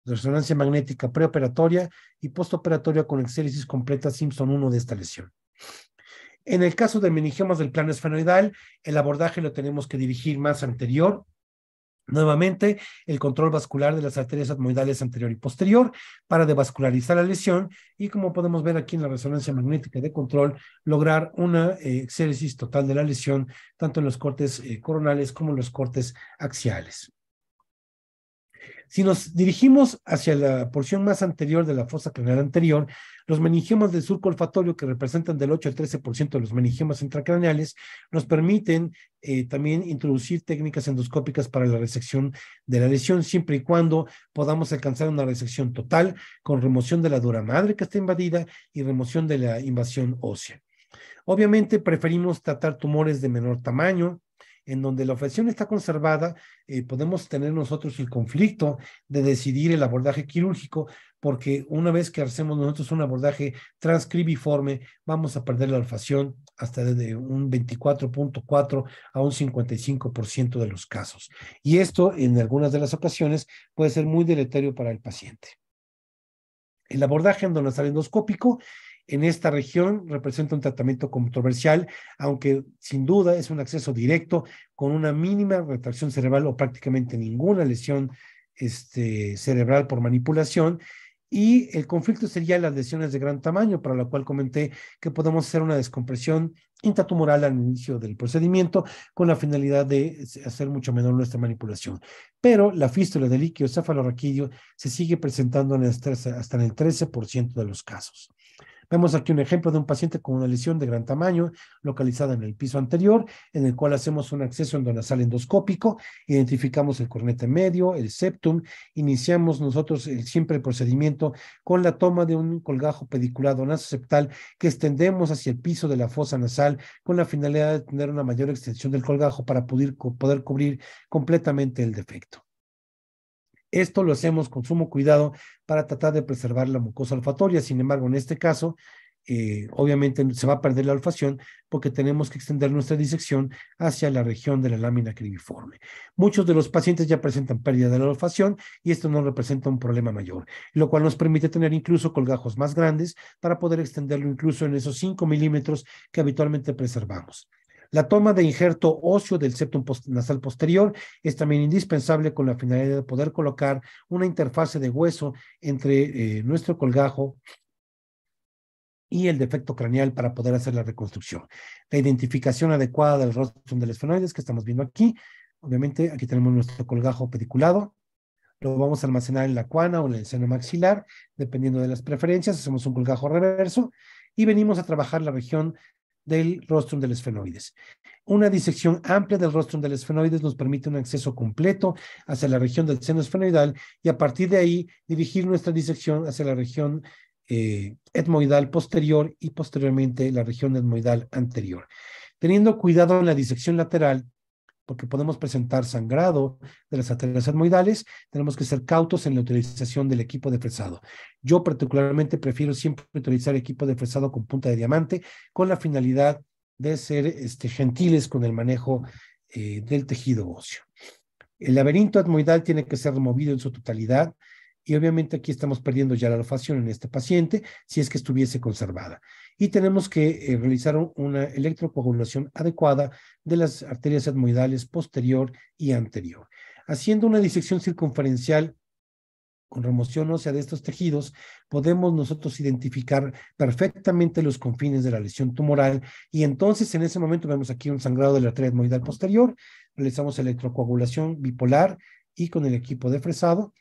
[SPEAKER 5] Resonancia magnética preoperatoria y postoperatoria con exéresis completa Simpson 1 de esta lesión. En el caso de meningiomas del plano esfenoidal, el abordaje lo tenemos que dirigir más anterior Nuevamente, el control vascular de las arterias atmoidales anterior y posterior para devascularizar la lesión y como podemos ver aquí en la resonancia magnética de control, lograr una eh, exéresis total de la lesión tanto en los cortes eh, coronales como en los cortes axiales. Si nos dirigimos hacia la porción más anterior de la fosa craneal anterior, los meningiomas del surco olfatorio, que representan del 8 al 13% de los meningiomas intracraneales, nos permiten eh, también introducir técnicas endoscópicas para la resección de la lesión, siempre y cuando podamos alcanzar una resección total con remoción de la dura madre que está invadida y remoción de la invasión ósea. Obviamente preferimos tratar tumores de menor tamaño, en donde la olfacción está conservada, eh, podemos tener nosotros el conflicto de decidir el abordaje quirúrgico, porque una vez que hacemos nosotros un abordaje transcribiforme, vamos a perder la olfacción hasta desde un 24.4 a un 55% de los casos. Y esto, en algunas de las ocasiones, puede ser muy deleterio para el paciente. El abordaje endonasal endoscópico en esta región representa un tratamiento controversial, aunque sin duda es un acceso directo con una mínima retracción cerebral o prácticamente ninguna lesión este, cerebral por manipulación. Y el conflicto sería las lesiones de gran tamaño, para la cual comenté que podemos hacer una descompresión intratumoral al inicio del procedimiento con la finalidad de hacer mucho menor nuestra manipulación. Pero la fístula de líquido cefalorraquídeo se sigue presentando hasta en el 13% de los casos. Vemos aquí un ejemplo de un paciente con una lesión de gran tamaño localizada en el piso anterior, en el cual hacemos un acceso endonasal endoscópico, identificamos el cornete medio, el septum, iniciamos nosotros el, siempre el procedimiento con la toma de un colgajo pediculado nasoceptal que extendemos hacia el piso de la fosa nasal con la finalidad de tener una mayor extensión del colgajo para poder cubrir completamente el defecto. Esto lo hacemos con sumo cuidado para tratar de preservar la mucosa olfatoria. Sin embargo, en este caso, eh, obviamente se va a perder la olfación porque tenemos que extender nuestra disección hacia la región de la lámina cribiforme. Muchos de los pacientes ya presentan pérdida de la olfación y esto no representa un problema mayor, lo cual nos permite tener incluso colgajos más grandes para poder extenderlo incluso en esos 5 milímetros que habitualmente preservamos. La toma de injerto óseo del septum nasal posterior es también indispensable con la finalidad de poder colocar una interfase de hueso entre eh, nuestro colgajo y el defecto craneal para poder hacer la reconstrucción. La identificación adecuada del rostrum del esfenoides que estamos viendo aquí. Obviamente, aquí tenemos nuestro colgajo pediculado, lo vamos a almacenar en la cuana o en el seno maxilar, dependiendo de las preferencias, hacemos un colgajo reverso y venimos a trabajar la región del rostrum del esfenoides. Una disección amplia del rostrum del esfenoides nos permite un acceso completo hacia la región del seno esfenoidal y a partir de ahí dirigir nuestra disección hacia la región eh, etmoidal posterior y posteriormente la región etmoidal anterior. Teniendo cuidado en la disección lateral, que podemos presentar sangrado de las arterias atmoidales, tenemos que ser cautos en la utilización del equipo de fresado. Yo particularmente prefiero siempre utilizar equipo de fresado con punta de diamante con la finalidad de ser este, gentiles con el manejo eh, del tejido óseo. El laberinto atmoidal tiene que ser removido en su totalidad y obviamente aquí estamos perdiendo ya la alofación en este paciente si es que estuviese conservada. Y tenemos que eh, realizar una electrocoagulación adecuada de las arterias etmoidales posterior y anterior. Haciendo una disección circunferencial con remoción ósea de estos tejidos, podemos nosotros identificar perfectamente los confines de la lesión tumoral y entonces en ese momento vemos aquí un sangrado de la arteria etmoidal posterior, realizamos electrocoagulación bipolar y con el equipo de fresado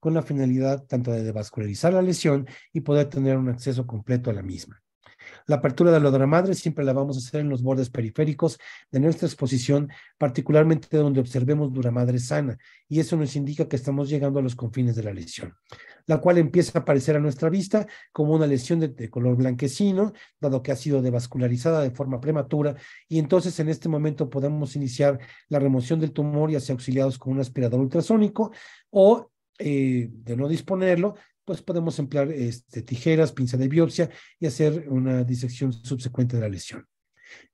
[SPEAKER 5] con la finalidad tanto de devascularizar la lesión y poder tener un acceso completo a la misma. La apertura de la duramadre madre siempre la vamos a hacer en los bordes periféricos de nuestra exposición, particularmente donde observemos duramadre sana, y eso nos indica que estamos llegando a los confines de la lesión, la cual empieza a aparecer a nuestra vista como una lesión de, color blanquecino, dado que ha sido devascularizada de forma prematura, y entonces en este momento podemos iniciar la remoción del tumor y hacer auxiliados con un aspirador ultrasónico o eh, de no disponerlo, pues podemos emplear este, tijeras, pinza de biopsia y hacer una disección subsecuente de la lesión.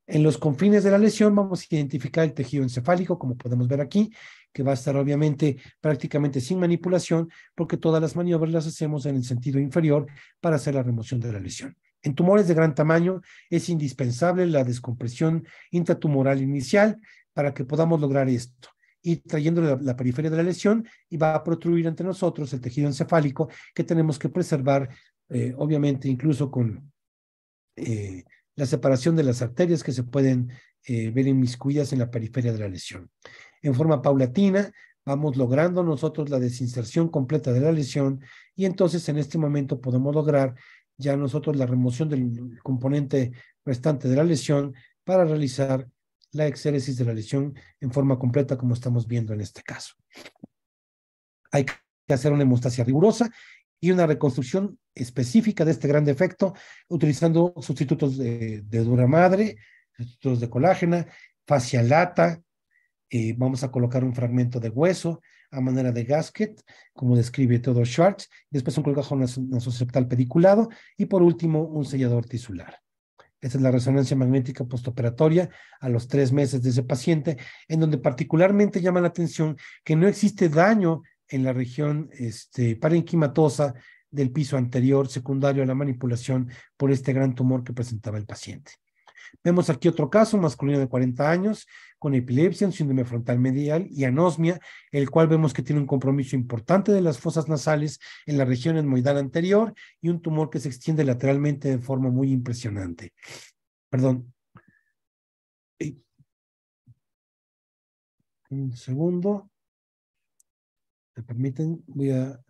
[SPEAKER 5] En los confines de la lesión vamos a identificar el tejido encefálico, como podemos ver aquí, que va a estar obviamente prácticamente sin manipulación, porque todas las maniobras las hacemos en el sentido inferior para hacer la remoción de la lesión. En tumores de gran tamaño es indispensable la descompresión intratumoral inicial para que podamos lograr esto y trayéndole la, periferia de la lesión y va a protruir entre nosotros el tejido encefálico que tenemos que preservar, eh, obviamente, incluso con eh, la separación de las arterias que se pueden eh, ver inmiscuidas en la periferia de la lesión. En forma paulatina, vamos logrando nosotros la desinserción completa de la lesión y entonces en este momento podemos lograr ya nosotros la remoción del componente restante de la lesión para realizar la exéresis de la lesión en forma completa, como estamos viendo en este caso. Hay que hacer una hemostasia rigurosa y una reconstrucción específica de este gran defecto utilizando sustitutos de, dura madre, sustitutos de colágena, fascia lata, eh, vamos a colocar un fragmento de hueso a manera de gasket, como describe todo Schwartz, después un colgajón nasoceptal pediculado y por último un sellador tisular. Esta es la resonancia magnética postoperatoria a los tres meses de ese paciente, en donde particularmente llama la atención que no existe daño en la región este, parenquimatosa del piso anterior secundario a la manipulación por este gran tumor que presentaba el paciente. Vemos aquí otro caso, masculino de 40 años, con epilepsia, síndrome frontal medial y anosmia, el cual vemos que tiene un compromiso importante de las fosas nasales en la región enmoidal anterior y un tumor que se extiende lateralmente de forma muy impresionante. Perdón. Eh, un
[SPEAKER 1] segundo. ¿Me permiten? Voy a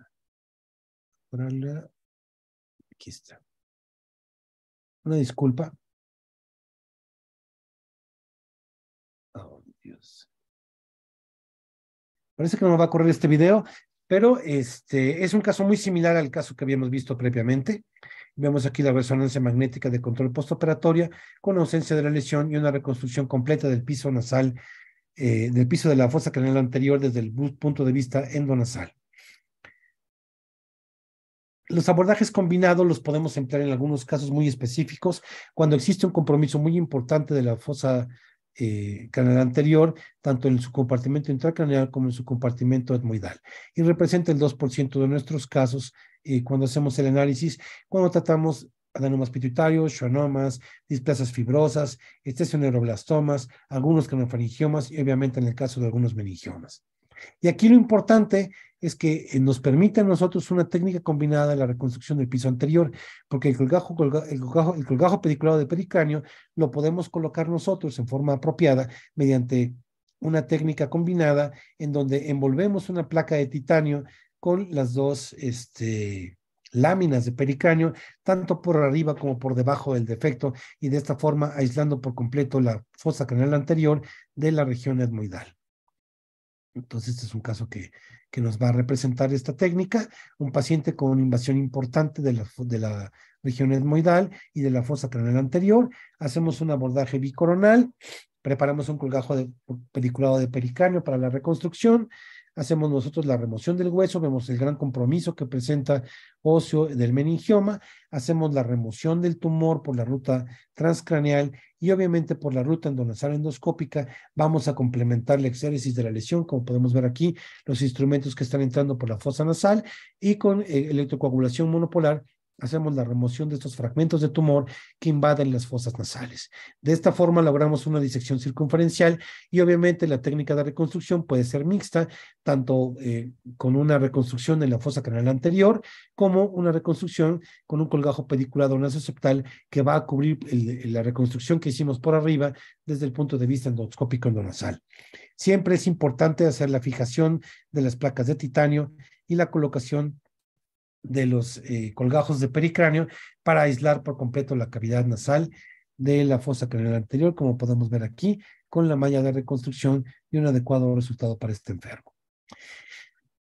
[SPEAKER 1] Aquí está. Una disculpa.
[SPEAKER 5] Parece que no va a correr este video, pero este es un caso muy similar al caso que habíamos visto previamente. Vemos aquí la resonancia magnética de control postoperatoria con ausencia de la lesión y una reconstrucción completa del piso nasal, eh, del piso de la fosa craneal anterior desde el punto de vista endonasal. Los abordajes combinados los podemos emplear en algunos casos muy específicos, cuando existe un compromiso muy importante de la fosa eh, canal anterior, tanto en su compartimento intracraneal como en su compartimento etmoidal. Y representa el 2% de nuestros casos eh, cuando hacemos el análisis, cuando tratamos adenomas pituitarios, schwannomas, displasias fibrosas, neuroblastomas, algunos cranofaringiomas y obviamente en el caso de algunos meningiomas. Y aquí lo importante es que eh, nos permita a nosotros una técnica combinada de la reconstrucción del piso anterior, porque el colgajo, el colgajo, el pediculado de pericranio lo podemos colocar nosotros en forma apropiada mediante una técnica combinada en donde envolvemos una placa de titanio con las dos este, láminas de pericranio tanto por arriba como por debajo del defecto, y de esta forma aislando por completo la fosa canal anterior de la región etmoidal. Entonces, este es un caso que, nos va a representar esta técnica, un paciente con invasión importante de la, de la región etmoidal y de la fosa craneal anterior. Hacemos un abordaje bicoronal, preparamos un colgajo de, pediculado de pericáneo para la reconstrucción, hacemos nosotros la remoción del hueso, vemos el gran compromiso que presenta óseo del meningioma, hacemos la remoción del tumor por la ruta transcraneal y obviamente por la ruta endonasal endoscópica vamos a complementar la exéresis de la lesión, como podemos ver aquí, los instrumentos que están entrando por la fosa nasal y con eh, electrocoagulación monopolar hacemos la remoción de estos fragmentos de tumor que invaden las fosas nasales. De esta forma logramos una disección circunferencial y obviamente la técnica de reconstrucción puede ser mixta, tanto eh, con una reconstrucción en la fosa canal anterior como una reconstrucción con un colgajo pediculado nasoceptal que va a cubrir la reconstrucción que hicimos por arriba desde el punto de vista endoscópico endonasal. Siempre es importante hacer la fijación de las placas de titanio y la colocación de los eh, colgajos de pericráneo para aislar por completo la cavidad nasal de la fosa craneal anterior, como podemos ver aquí, con la malla de reconstrucción y un adecuado resultado para este enfermo.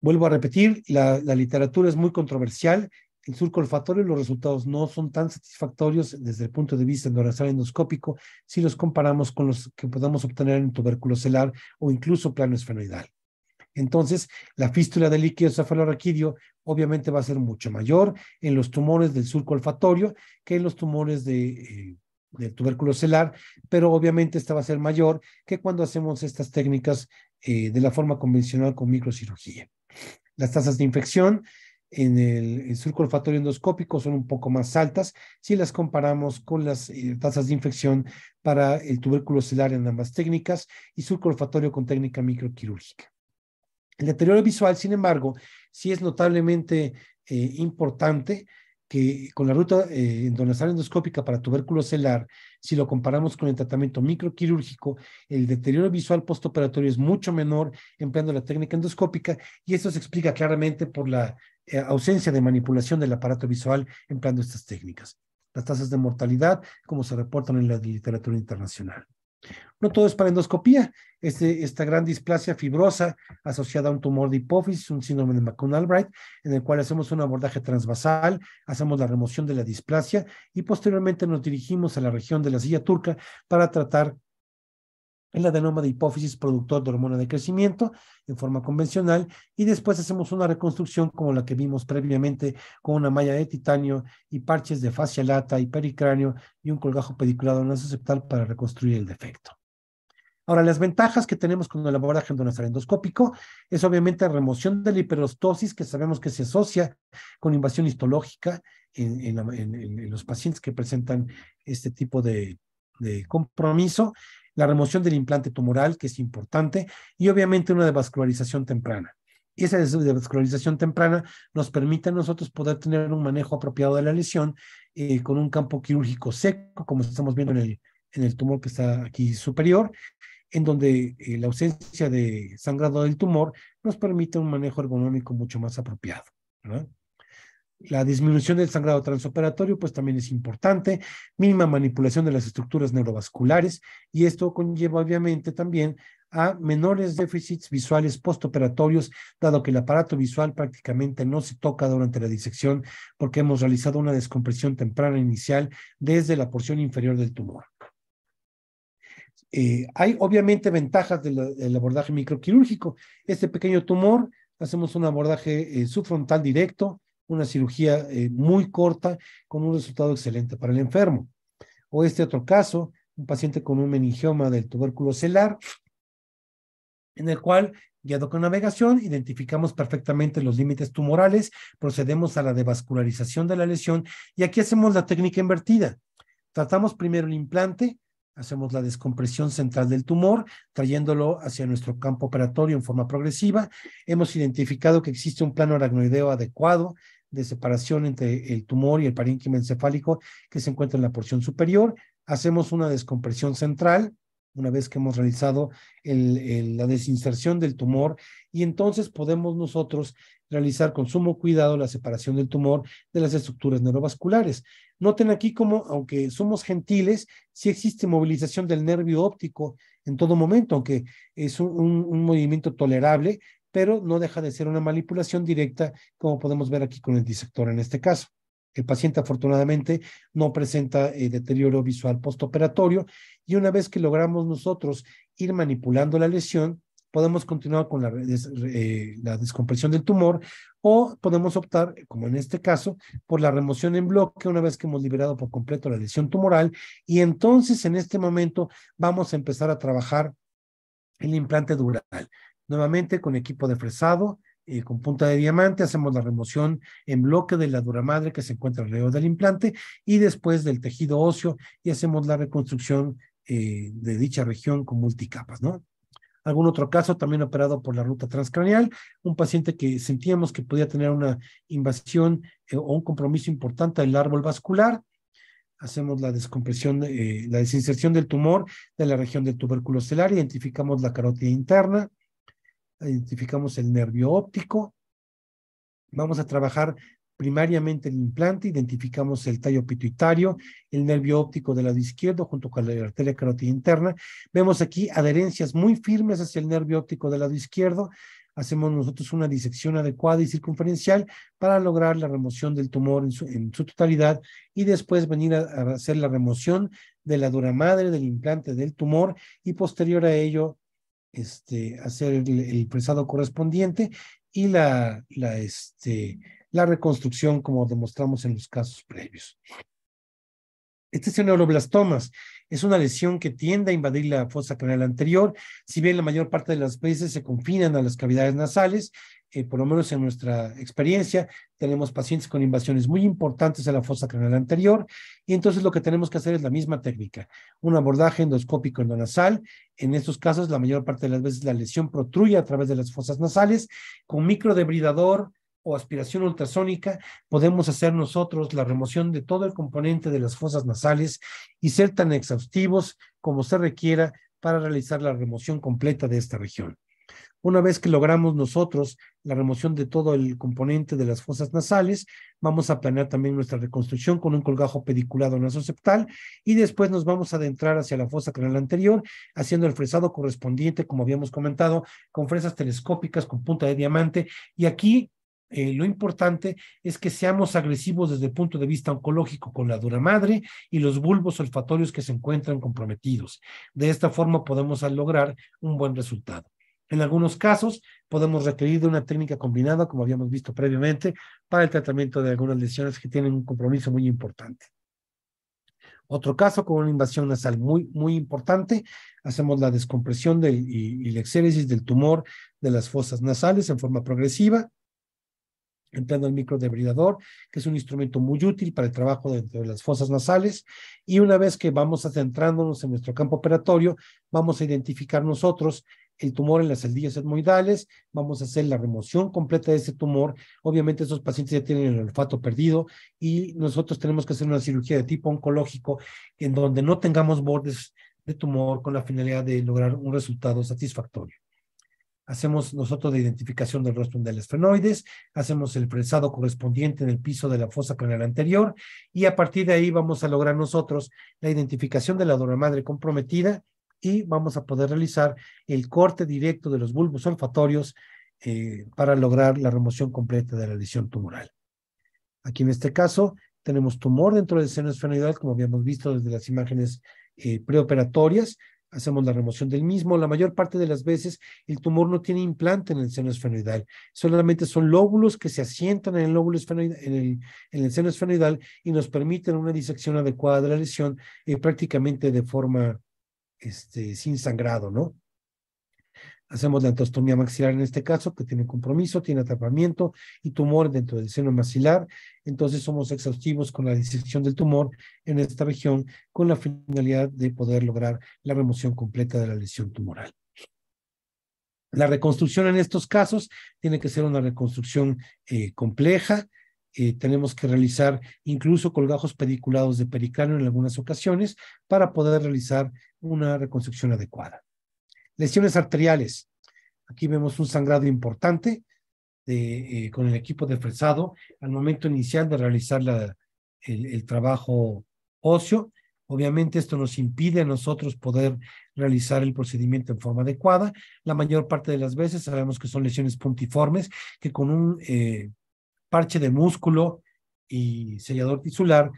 [SPEAKER 5] Vuelvo a repetir, la, literatura es muy controversial. el surco olfatorio los resultados no son tan satisfactorios desde el punto de vista endorasal endoscópico si los comparamos con los que podamos obtener en celar o incluso plano esfenoidal. Entonces, la fístula de líquido cefalorraquídeo obviamente va a ser mucho mayor en los tumores del surco olfatorio que en los tumores eh, del tubérculo celar, pero obviamente esta va a ser mayor que cuando hacemos estas técnicas eh, de la forma convencional con microcirugía. Las tasas de infección en el, surco olfatorio endoscópico son un poco más altas si las comparamos con las eh, tasas de infección para el tubérculo celar en ambas técnicas y surco olfatorio con técnica microquirúrgica. El deterioro visual, sin embargo, sí es notablemente eh, importante que con la ruta eh, endoscópica para tubérculo celular, si lo comparamos con el tratamiento microquirúrgico, el deterioro visual postoperatorio es mucho menor empleando la técnica endoscópica y esto se explica claramente por la eh, ausencia de manipulación del aparato visual empleando estas técnicas. Las tasas de mortalidad, como se reportan en la literatura internacional. No todo es para endoscopía. Eh, esta gran displasia fibrosa asociada a un tumor de hipófisis, un síndrome de McCune-Albright, en el cual hacemos un abordaje transvasal, hacemos la remoción de la displasia y posteriormente nos dirigimos a la región de la silla turca para tratar el adenoma de hipófisis productor de hormona de crecimiento en forma convencional y después hacemos una reconstrucción como la que vimos previamente con una malla de titanio y parches de fascia lata y pericráneo y un colgajo pediculado nasoceptal para reconstruir el defecto. Ahora, las ventajas que tenemos con el abordaje endonasal endoscópico es obviamente la remoción de la hiperostosis, que sabemos que se asocia con invasión histológica en, los pacientes que presentan este tipo de, de compromiso, la remoción del implante tumoral, que es importante, y obviamente una devascularización temprana. Y esa devascularización temprana nos permite a nosotros poder tener un manejo apropiado de la lesión eh, con un campo quirúrgico seco, como estamos viendo en el, en el tumor que está aquí superior, en donde eh, la ausencia de sangrado del tumor nos permite un manejo ergonómico mucho más apropiado. La disminución del sangrado transoperatorio, pues también es importante, mínima manipulación de las estructuras neurovasculares, y esto conlleva obviamente también a menores déficits visuales postoperatorios, dado que el aparato visual prácticamente no se toca durante la disección porque hemos realizado una descompresión temprana inicial desde la porción inferior del tumor. Eh, hay obviamente ventajas del, abordaje microquirúrgico. Este pequeño tumor, hacemos un abordaje eh, subfrontal directo, una cirugía eh, muy corta con un resultado excelente para el enfermo. O este otro caso, un paciente con un meningioma del tubérculo celar, en el cual, guiado con navegación, identificamos perfectamente los límites tumorales, procedemos a la devascularización de la lesión y aquí hacemos la técnica invertida. Tratamos primero el implante, hacemos la descompresión central del tumor, trayéndolo hacia nuestro campo operatorio en forma progresiva. Hemos identificado que existe un plano aracnoideo adecuado, de separación entre el tumor y el parénquima encefálico que se encuentra en la porción superior. Hacemos una descompresión central una vez que hemos realizado la desinserción del tumor y entonces podemos nosotros realizar con sumo cuidado la separación del tumor de las estructuras neurovasculares. Noten aquí como, aunque somos gentiles, sí existe movilización del nervio óptico en todo momento, aunque es un movimiento tolerable, pero no deja de ser una manipulación directa, como podemos ver aquí con el disector en este caso. El paciente afortunadamente no presenta eh, deterioro visual postoperatorio y una vez que logramos nosotros ir manipulando la lesión, podemos continuar con la, eh, la, descompresión del tumor o podemos optar, como en este caso, por la remoción en bloque una vez que hemos liberado por completo la lesión tumoral y entonces en este momento vamos a empezar a trabajar el implante dural. Nuevamente con equipo de fresado, eh, con punta de diamante, hacemos la remoción en bloque de la dura madre que se encuentra alrededor del implante y después del tejido óseo y hacemos la reconstrucción eh, de dicha región con multicapas, ¿no? Algún otro caso también operado por la ruta transcraneal, un paciente que sentíamos que podía tener una invasión eh, o un compromiso importante del árbol vascular, hacemos la descompresión, la desinserción del tumor de la región del tubérculo celular, identificamos la carótida interna, identificamos el nervio óptico, vamos a trabajar primariamente el implante, identificamos el tallo pituitario, el nervio óptico del lado izquierdo junto con la arteria carótida interna. Vemos aquí adherencias muy firmes hacia el nervio óptico del lado izquierdo. Hacemos nosotros una disección adecuada y circunferencial para lograr la remoción del tumor en su, totalidad y después venir a, a hacer la remoción de la dura madre del implante del tumor y posterior a ello este, hacer el, fresado presado correspondiente y la, la, este, la reconstrucción como demostramos en los casos previos. Este es el neuroblastomas. Es una lesión que tiende a invadir la fosa craneal anterior. Si bien la mayor parte de las veces se confinan a las cavidades nasales, eh, por lo menos en nuestra experiencia, tenemos pacientes con invasiones muy importantes en la fosa craneal anterior, y entonces lo que tenemos que hacer es la misma técnica, un abordaje endoscópico endonasal. En estos casos, la mayor parte de las veces la lesión protruye a través de las fosas nasales con microdebridador o aspiración ultrasónica, podemos hacer nosotros la remoción de todo el componente de las fosas nasales y ser tan exhaustivos como se requiera para realizar la remoción completa de esta región. Una vez que logramos nosotros la remoción de todo el componente de las fosas nasales, vamos a planear también nuestra reconstrucción con un colgajo pediculado nasoceptal y después nos vamos a adentrar hacia la fosa craneal anterior, haciendo el fresado correspondiente, como habíamos comentado, con fresas telescópicas con punta de diamante. Y aquí eh, lo importante es que seamos agresivos desde el punto de vista oncológico con la dura madre y los bulbos olfatorios que se encuentran comprometidos. De esta forma podemos lograr un buen resultado. En algunos casos podemos requerir de una técnica combinada, como habíamos visto previamente, para el tratamiento de algunas lesiones que tienen un compromiso muy importante. Otro caso con una invasión nasal muy, muy importante, hacemos la descompresión y, la exéresis del tumor de las fosas nasales en forma progresiva, entrando el microdebridador, que es un instrumento muy útil para el trabajo dentro de las fosas nasales. Y una vez que vamos centrándonos en nuestro campo operatorio, vamos a identificar nosotros el tumor en las celdillas etmoidales, vamos a hacer la remoción completa de ese tumor. Obviamente esos pacientes ya tienen el olfato perdido y nosotros tenemos que hacer una cirugía de tipo oncológico en donde no tengamos bordes de tumor con la finalidad de lograr un resultado satisfactorio. Hacemos nosotros la identificación del rostro de esfenoides, hacemos el fresado correspondiente en el piso de la fosa cronal anterior y a partir de ahí vamos a lograr nosotros la identificación de la dona madre comprometida y vamos a poder realizar el corte directo de los bulbos olfatorios eh, para lograr la remoción completa de la lesión tumoral. Aquí en este caso tenemos tumor dentro del seno esfenoidal, como habíamos visto desde las imágenes eh, preoperatorias. Hacemos la remoción del mismo. La mayor parte de las veces el tumor no tiene implante en el seno esfenoidal. Solamente son lóbulos que se asientan en el lóbulo esfenoidal, en, el, seno esfenoidal y nos permiten una disección adecuada de la lesión eh, prácticamente de forma este, sin sangrado, ¿no? Hacemos la antostomía maxilar en este caso, que tiene compromiso, tiene atrapamiento y tumor dentro del seno maxilar. Entonces somos exhaustivos con la disección del tumor en esta región con la finalidad de poder lograr la remoción completa de la lesión tumoral. La reconstrucción en estos casos tiene que ser una reconstrucción eh, compleja. Eh, tenemos que realizar incluso colgajos pediculados de periclano en algunas ocasiones para poder realizar una reconstrucción adecuada. Lesiones arteriales. Aquí vemos un sangrado importante eh, con el equipo de fresado al momento inicial de realizar el, trabajo óseo. Obviamente esto nos impide a nosotros poder realizar el procedimiento en forma adecuada. La mayor parte de las veces sabemos que son lesiones puntiformes que con un eh, parche de músculo y sellador tisular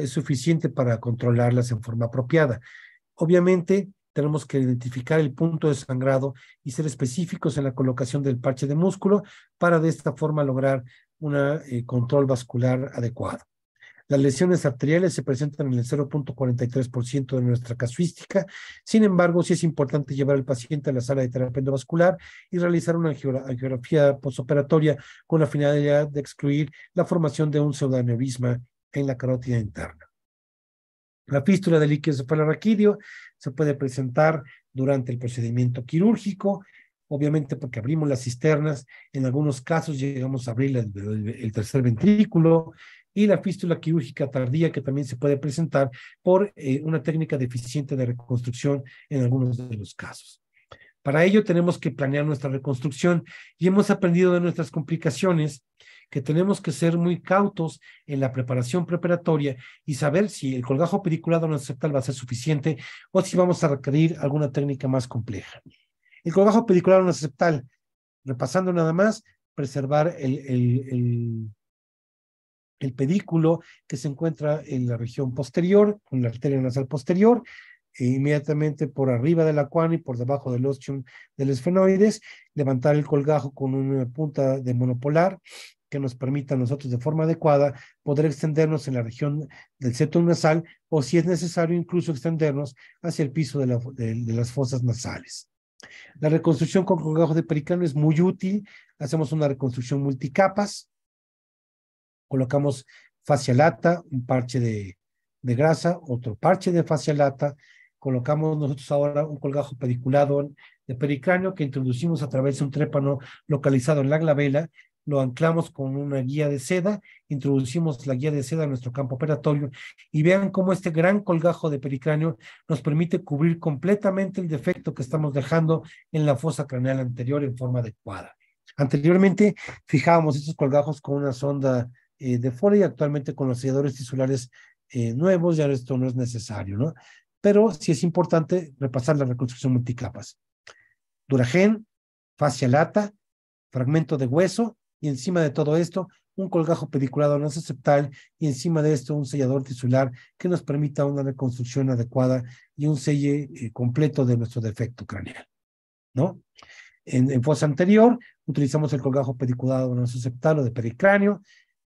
[SPEAKER 5] es suficiente para controlarlas en forma apropiada. Obviamente, tenemos que identificar el punto de sangrado y ser específicos en la colocación del parche de músculo para de esta forma lograr un eh, control vascular adecuado. Las lesiones arteriales se presentan en el 0.43% de nuestra casuística. Sin embargo, sí es importante llevar al paciente a la sala de terapia endovascular y realizar una angiografía postoperatoria con la finalidad de excluir la formación de un pseudoaneurisma en la carótida interna. La fístula del líquido cefalorraquídeo se puede presentar durante el procedimiento quirúrgico, obviamente porque abrimos las cisternas, en algunos casos llegamos a abrir el, tercer ventrículo, y la fístula quirúrgica tardía que también se puede presentar por eh, una técnica deficiente de reconstrucción en algunos de los casos. Para ello tenemos que planear nuestra reconstrucción y hemos aprendido de nuestras complicaciones que tenemos que ser muy cautos en la preparación preparatoria y saber si el colgajo no septal va a ser suficiente o si vamos a requerir alguna técnica más compleja. El colgajo no septal, repasando nada más, preservar el, el, pedículo que se encuentra en la región posterior, con la arteria nasal posterior, e inmediatamente por arriba de la cuana y por debajo del ostium del esfenoides, levantar el colgajo con una punta de monopolar, que nos permita a nosotros de forma adecuada poder extendernos en la región del ceto nasal o si es necesario incluso extendernos hacia el piso de, las fosas nasales. La reconstrucción con colgajo de pericano es muy útil. Hacemos una reconstrucción multicapas. Colocamos fascia lata, un parche de, grasa, otro parche de fascia lata. Colocamos nosotros ahora un colgajo pediculado de pericráneo que introducimos a través de un trépano localizado en la glabela lo anclamos con una guía de seda, introducimos la guía de seda en nuestro campo operatorio y vean cómo este gran colgajo de pericráneo nos permite cubrir completamente el defecto que estamos dejando en la fosa craneal anterior en forma adecuada. Anteriormente fijábamos estos colgajos con una sonda eh, de fuera y actualmente con los selladores tisulares eh, nuevos ya esto no es necesario, ¿no? Pero sí es importante repasar la reconstrucción multicapas. Duragen, fascia lata, fragmento de hueso, y encima de todo esto, un colgajo pediculado no septal y encima de esto un sellador tisular que nos permita una reconstrucción adecuada y un selle eh, completo de nuestro defecto craneal. ¿No? En, fosa anterior utilizamos el colgajo pediculado no septal o de pericráneo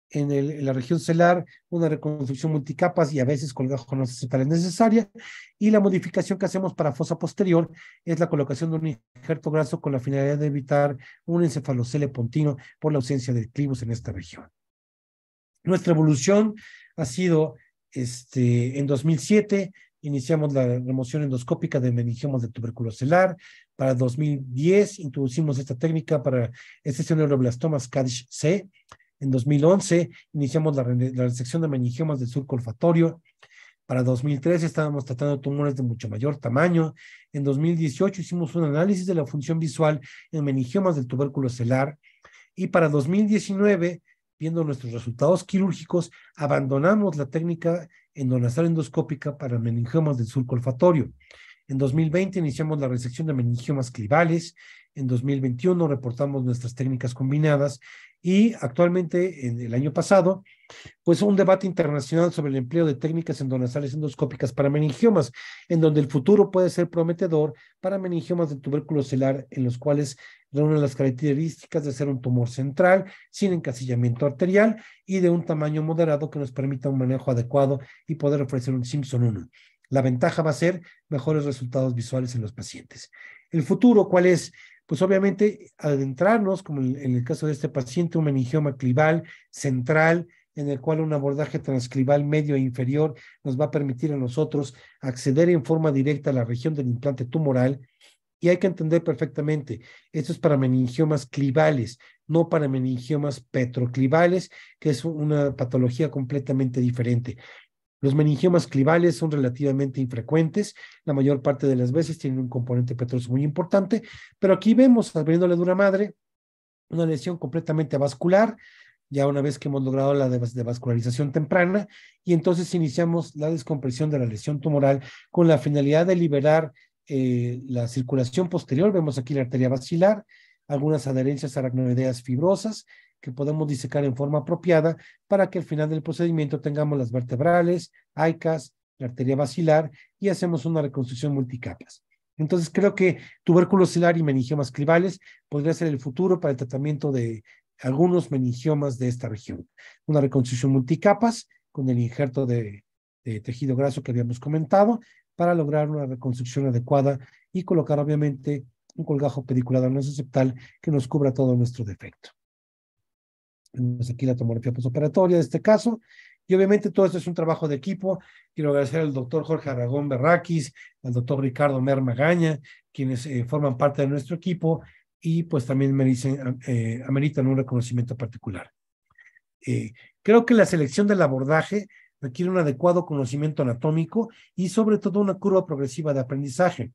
[SPEAKER 5] en, la región celar una reconstrucción multicapas y a veces con las estatales necesaria. Y la modificación que hacemos para fosa posterior es la colocación de un injerto graso con la finalidad de evitar un encefalocele pontino por la ausencia de clivos en esta región. Nuestra evolución ha sido este, en 2007 iniciamos la remoción endoscópica de meningiomas de tuberculocelar. Para 2010 introducimos esta técnica para de neuroblastomas cadish c en 2011 iniciamos la, resección de meningiomas del surco olfatorio. Para 2013 estábamos tratando tumores de mucho mayor tamaño. En 2018 hicimos un análisis de la función visual en meningiomas del tubérculo celar. Y para 2019, viendo nuestros resultados quirúrgicos, abandonamos la técnica en endoscópica para meningiomas del surco olfatorio. En 2020 iniciamos la resección de meningiomas clivales en 2021 reportamos nuestras técnicas combinadas y actualmente, en el año pasado, pues un debate internacional sobre el empleo de técnicas endonasales endoscópicas para meningiomas, en donde el futuro puede ser prometedor para meningiomas de tubérculo celular, en los cuales reúnen las características de ser un tumor central, sin encasillamiento arterial y de un tamaño moderado que nos permita un manejo adecuado y poder ofrecer un Simpson 1. La ventaja va a ser mejores resultados visuales en los pacientes. El futuro, ¿cuál es? Pues obviamente adentrarnos, como en el caso de este paciente, un meningioma clival central, en el cual un abordaje transclival medio e inferior nos va a permitir a nosotros acceder en forma directa a la región del implante tumoral. Y hay que entender perfectamente, esto es para meningiomas clivales, no para meningiomas petroclivales, que es una patología completamente diferente. Los meningiomas clivales son relativamente infrecuentes, la mayor parte de las veces tienen un componente petroso muy importante, pero aquí vemos, abriendo la dura madre, una lesión completamente vascular, ya una vez que hemos logrado la devascularización temprana, y entonces iniciamos la descompresión de la lesión tumoral con la finalidad de liberar eh, la circulación posterior, vemos aquí la arteria vacilar, algunas adherencias aracnoideas fibrosas, que podemos disecar en forma apropiada para que al final del procedimiento tengamos las vertebrales, aicas, la arteria vacilar y hacemos una reconstrucción multicapas. Entonces creo que tubérculo y meningiomas clivales podría ser el futuro para el tratamiento de algunos meningiomas de esta región. Una reconstrucción multicapas con el injerto de, tejido graso que habíamos comentado para lograr una reconstrucción adecuada y colocar obviamente un colgajo pediculado no septal que nos cubra todo nuestro defecto tenemos aquí la tomografía postoperatoria de este caso. Y obviamente todo esto es un trabajo de equipo. Quiero agradecer al doctor Jorge Aragón Berraquis, al doctor Ricardo Mer Magaña, quienes eh, forman parte de nuestro equipo y pues también merecen, eh, ameritan un reconocimiento particular. Eh, creo que la selección del abordaje requiere un adecuado conocimiento anatómico y sobre todo una curva progresiva de aprendizaje.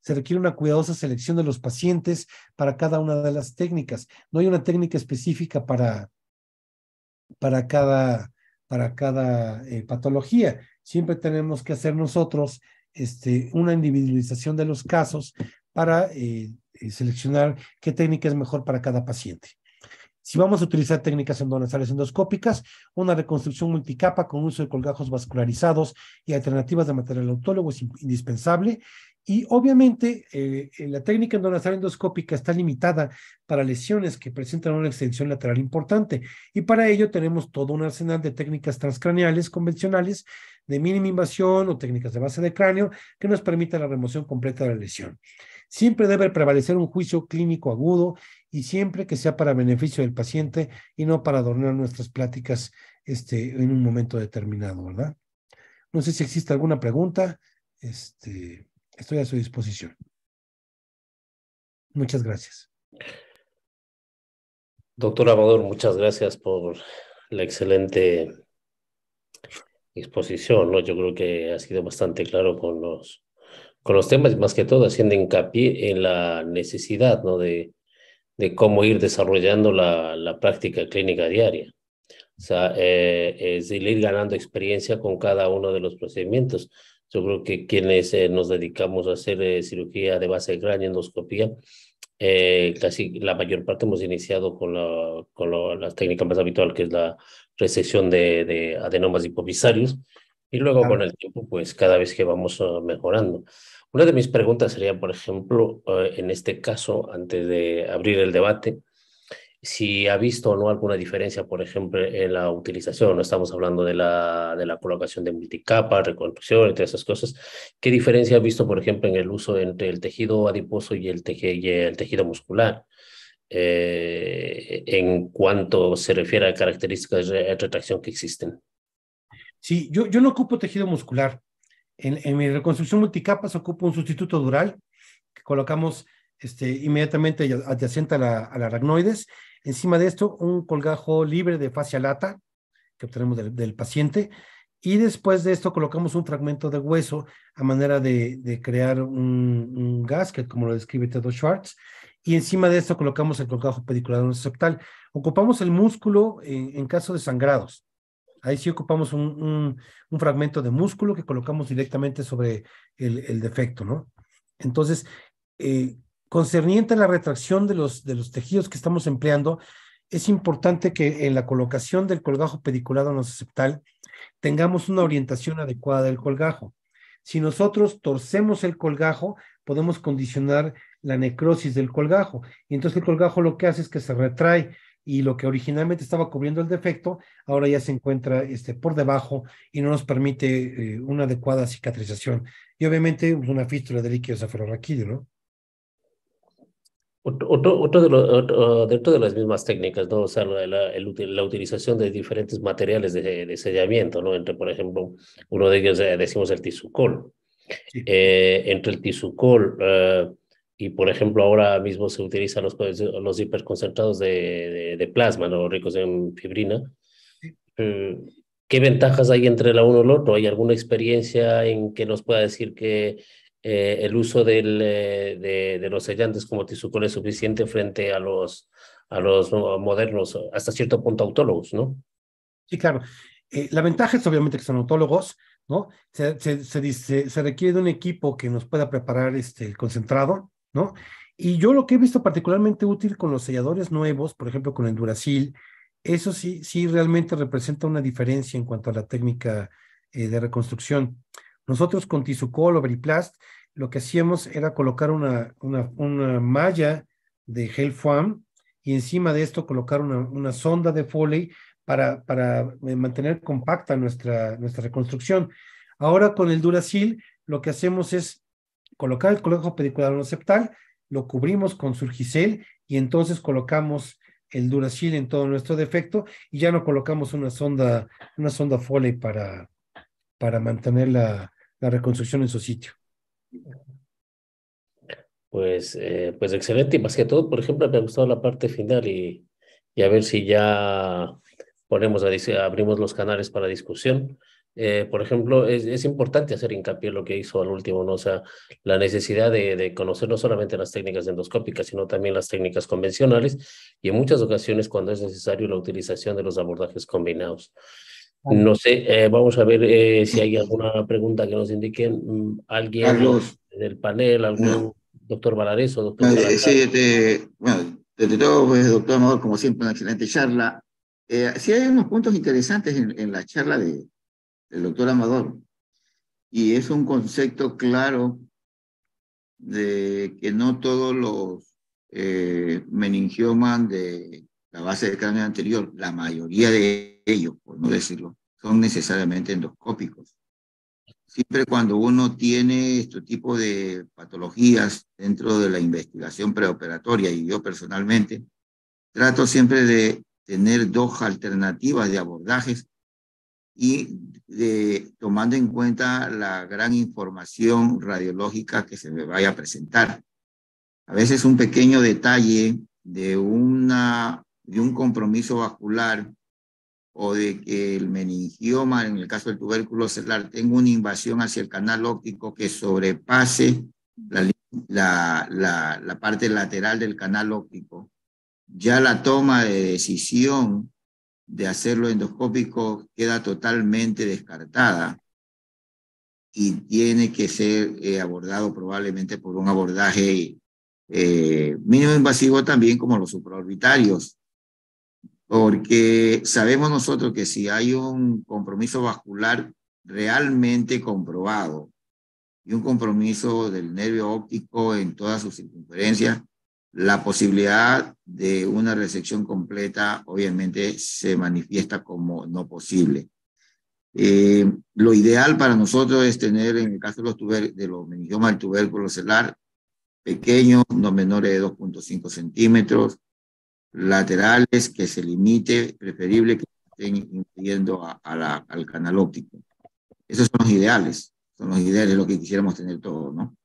[SPEAKER 5] Se requiere una cuidadosa selección de los pacientes para cada una de las técnicas. No hay una técnica específica para, para cada, para cada eh, patología. Siempre tenemos que hacer nosotros este, una individualización de los casos para eh, eh, seleccionar qué técnica es mejor para cada paciente. Si vamos a utilizar técnicas endonasales endoscópicas, una reconstrucción multicapa con uso de colgajos vascularizados y alternativas de material autólogo es indispensable. Y obviamente eh, la técnica endonasal endoscópica está limitada para lesiones que presentan una extensión lateral importante. Y para ello tenemos todo un arsenal de técnicas transcraneales convencionales de mínima invasión o técnicas de base de cráneo que nos permiten la remoción completa de la lesión. Siempre debe prevalecer un juicio clínico agudo y siempre que sea para beneficio del paciente y no para adornar nuestras pláticas este, en un momento determinado, ¿verdad? No sé si existe alguna pregunta. Este. Estoy a su disposición. Muchas gracias.
[SPEAKER 7] Doctor Amador, muchas gracias por la excelente exposición. Yo creo que ha sido bastante claro con los, con los temas más que todo haciendo hincapié en la necesidad de, cómo ir desarrollando la, práctica clínica diaria. sea, eh, es ir ganando experiencia con cada uno de los procedimientos. Yo creo que quienes eh, nos dedicamos a hacer eh, cirugía de base gran endoscopía, eh, casi la mayor parte hemos iniciado con, la, con la técnica más habitual, que es la resección de, adenomas hipovisarios, y luego con el tiempo, pues cada vez que vamos mejorando. Una de mis preguntas sería, por ejemplo, en este caso, antes de abrir el debate, si ha visto o no alguna diferencia, por ejemplo, en la utilización, no estamos hablando de la, de la colocación de multicapa, reconstrucción, entre esas cosas, ¿qué diferencia ha visto, por ejemplo, en el uso entre el tejido adiposo y el, el tejido muscular? Eh, en cuanto se refiere a características de retracción que existen.
[SPEAKER 5] Sí, yo, yo no ocupo tejido muscular. En, en mi reconstrucción multicapas ocupo un sustituto dural que colocamos este, inmediatamente adyacente a la, a la aracnoides Encima de esto, un colgajo libre de fascia lata que obtenemos del, paciente. Y después de esto colocamos un fragmento de hueso a manera de, crear un, un, gasket, como lo describe Tedo Schwartz. Y encima de esto colocamos el colgajo pedicular septal. Ocupamos el músculo en, caso de sangrados. Ahí sí ocupamos un, fragmento de músculo que colocamos directamente sobre el, defecto, ¿no? Entonces, eh, concerniente a la retracción de los, de los tejidos que estamos empleando, es importante que en la colocación del colgajo pediculado tal tengamos una orientación adecuada del colgajo. Si nosotros torcemos el colgajo, podemos condicionar la necrosis del colgajo. Y entonces el colgajo lo que hace es que se retrae y lo que originalmente estaba cubriendo el defecto, ahora ya se encuentra este, por debajo y no nos permite eh, una adecuada cicatrización. Y obviamente pues, una fístula de líquido cefalorraquídeo, ¿no?
[SPEAKER 7] Otro, de dentro de las mismas técnicas, ¿no? O sea, la, la, utilización de diferentes materiales de, de, sellamiento, ¿no? Entre, por ejemplo, uno de ellos eh, decimos el tisucol. Eh, entre el tisucol eh, y, por ejemplo, ahora mismo se utilizan los, pues, los hiperconcentrados de, de, plasma, ¿no? Ricos en fibrina. ¿Qué ventajas hay entre la uno y el otro? ¿Hay alguna experiencia en que nos pueda decir que eh, el uso eh, de, los sellantes como tizucol es suficiente frente a los, modernos, hasta cierto punto autólogos, ¿no? Sí, claro. Eh,
[SPEAKER 5] la ventaja es obviamente que son autólogos, ¿no? Se, requiere de un equipo que nos pueda preparar este, el concentrado, ¿no? Y yo lo que he visto particularmente útil con los selladores nuevos, por ejemplo con el Duracil, eso sí, sí realmente representa una diferencia en cuanto a la técnica de reconstrucción. Nosotros con Tizucol o Veriplast lo que hacíamos era colocar una, una, malla de gel foam y encima de esto colocar una, sonda de Foley para, para eh, mantener compacta nuestra, nuestra reconstrucción. Ahora con el Duracil lo que hacemos es colocar el colegio pedicular septal, lo cubrimos con surgicel y entonces colocamos el Duracil en todo nuestro defecto y ya no colocamos una sonda, una sonda Foley para, para mantener la, la reconstrucción en su sitio.
[SPEAKER 7] Pues, eh, pues excelente, y más que todo, por ejemplo, me ha gustado la parte final y, y a ver si ya ponemos a, abrimos los canales para discusión. Eh, por ejemplo, es, importante hacer hincapié en lo que hizo al último, ¿no? o sea, la necesidad de, de, conocer no solamente las técnicas endoscópicas, sino también las técnicas convencionales y en muchas ocasiones cuando es necesario la utilización de los abordajes combinados. No sé, eh, vamos a ver eh, si hay alguna pregunta que nos indiquen. Mm, ¿Alguien del panel, algún doctor Valares o doctor? Eh,
[SPEAKER 6] sí, bueno, desde todo, pues, doctor Amador, como siempre, una excelente charla. Eh, sí hay unos puntos interesantes en, la charla de, del doctor Amador. Y es un concepto claro de que no todos los meningiomas de la base de cráneo anterior, la mayoría de ellos, por no decirlo, son necesariamente endoscópicos. Siempre cuando uno tiene este tipo de patologías dentro de la investigación preoperatoria, y yo personalmente, trato siempre de tener dos alternativas de abordajes y de, tomando en cuenta la gran información radiológica que se me vaya a presentar. A veces un pequeño detalle de, una, de un compromiso vascular o de que el meningioma, en el caso del tubérculo celular, tenga una invasión hacia el canal óptico que sobrepase la, la, la, parte lateral del canal óptico. Ya la toma de decisión de hacerlo endoscópico queda totalmente descartada y tiene que ser eh, abordado probablemente por un abordaje eh, mínimo invasivo también como los supraorbitarios, porque sabemos nosotros que si hay un compromiso vascular realmente comprobado y un compromiso del nervio óptico en todas sus circunferencias, la posibilidad de una resección completa obviamente se manifiesta como no posible. Eh, lo ideal para nosotros es tener, en el caso de los, tuber de los meningiomas del tubérculo celular, pequeños, no menores de 2.5 centímetros, laterales que se limite, preferible que estén incluyendo a, la, al canal óptico. Esos son los ideales, son los ideales, lo que quisiéramos tener todos, ¿no?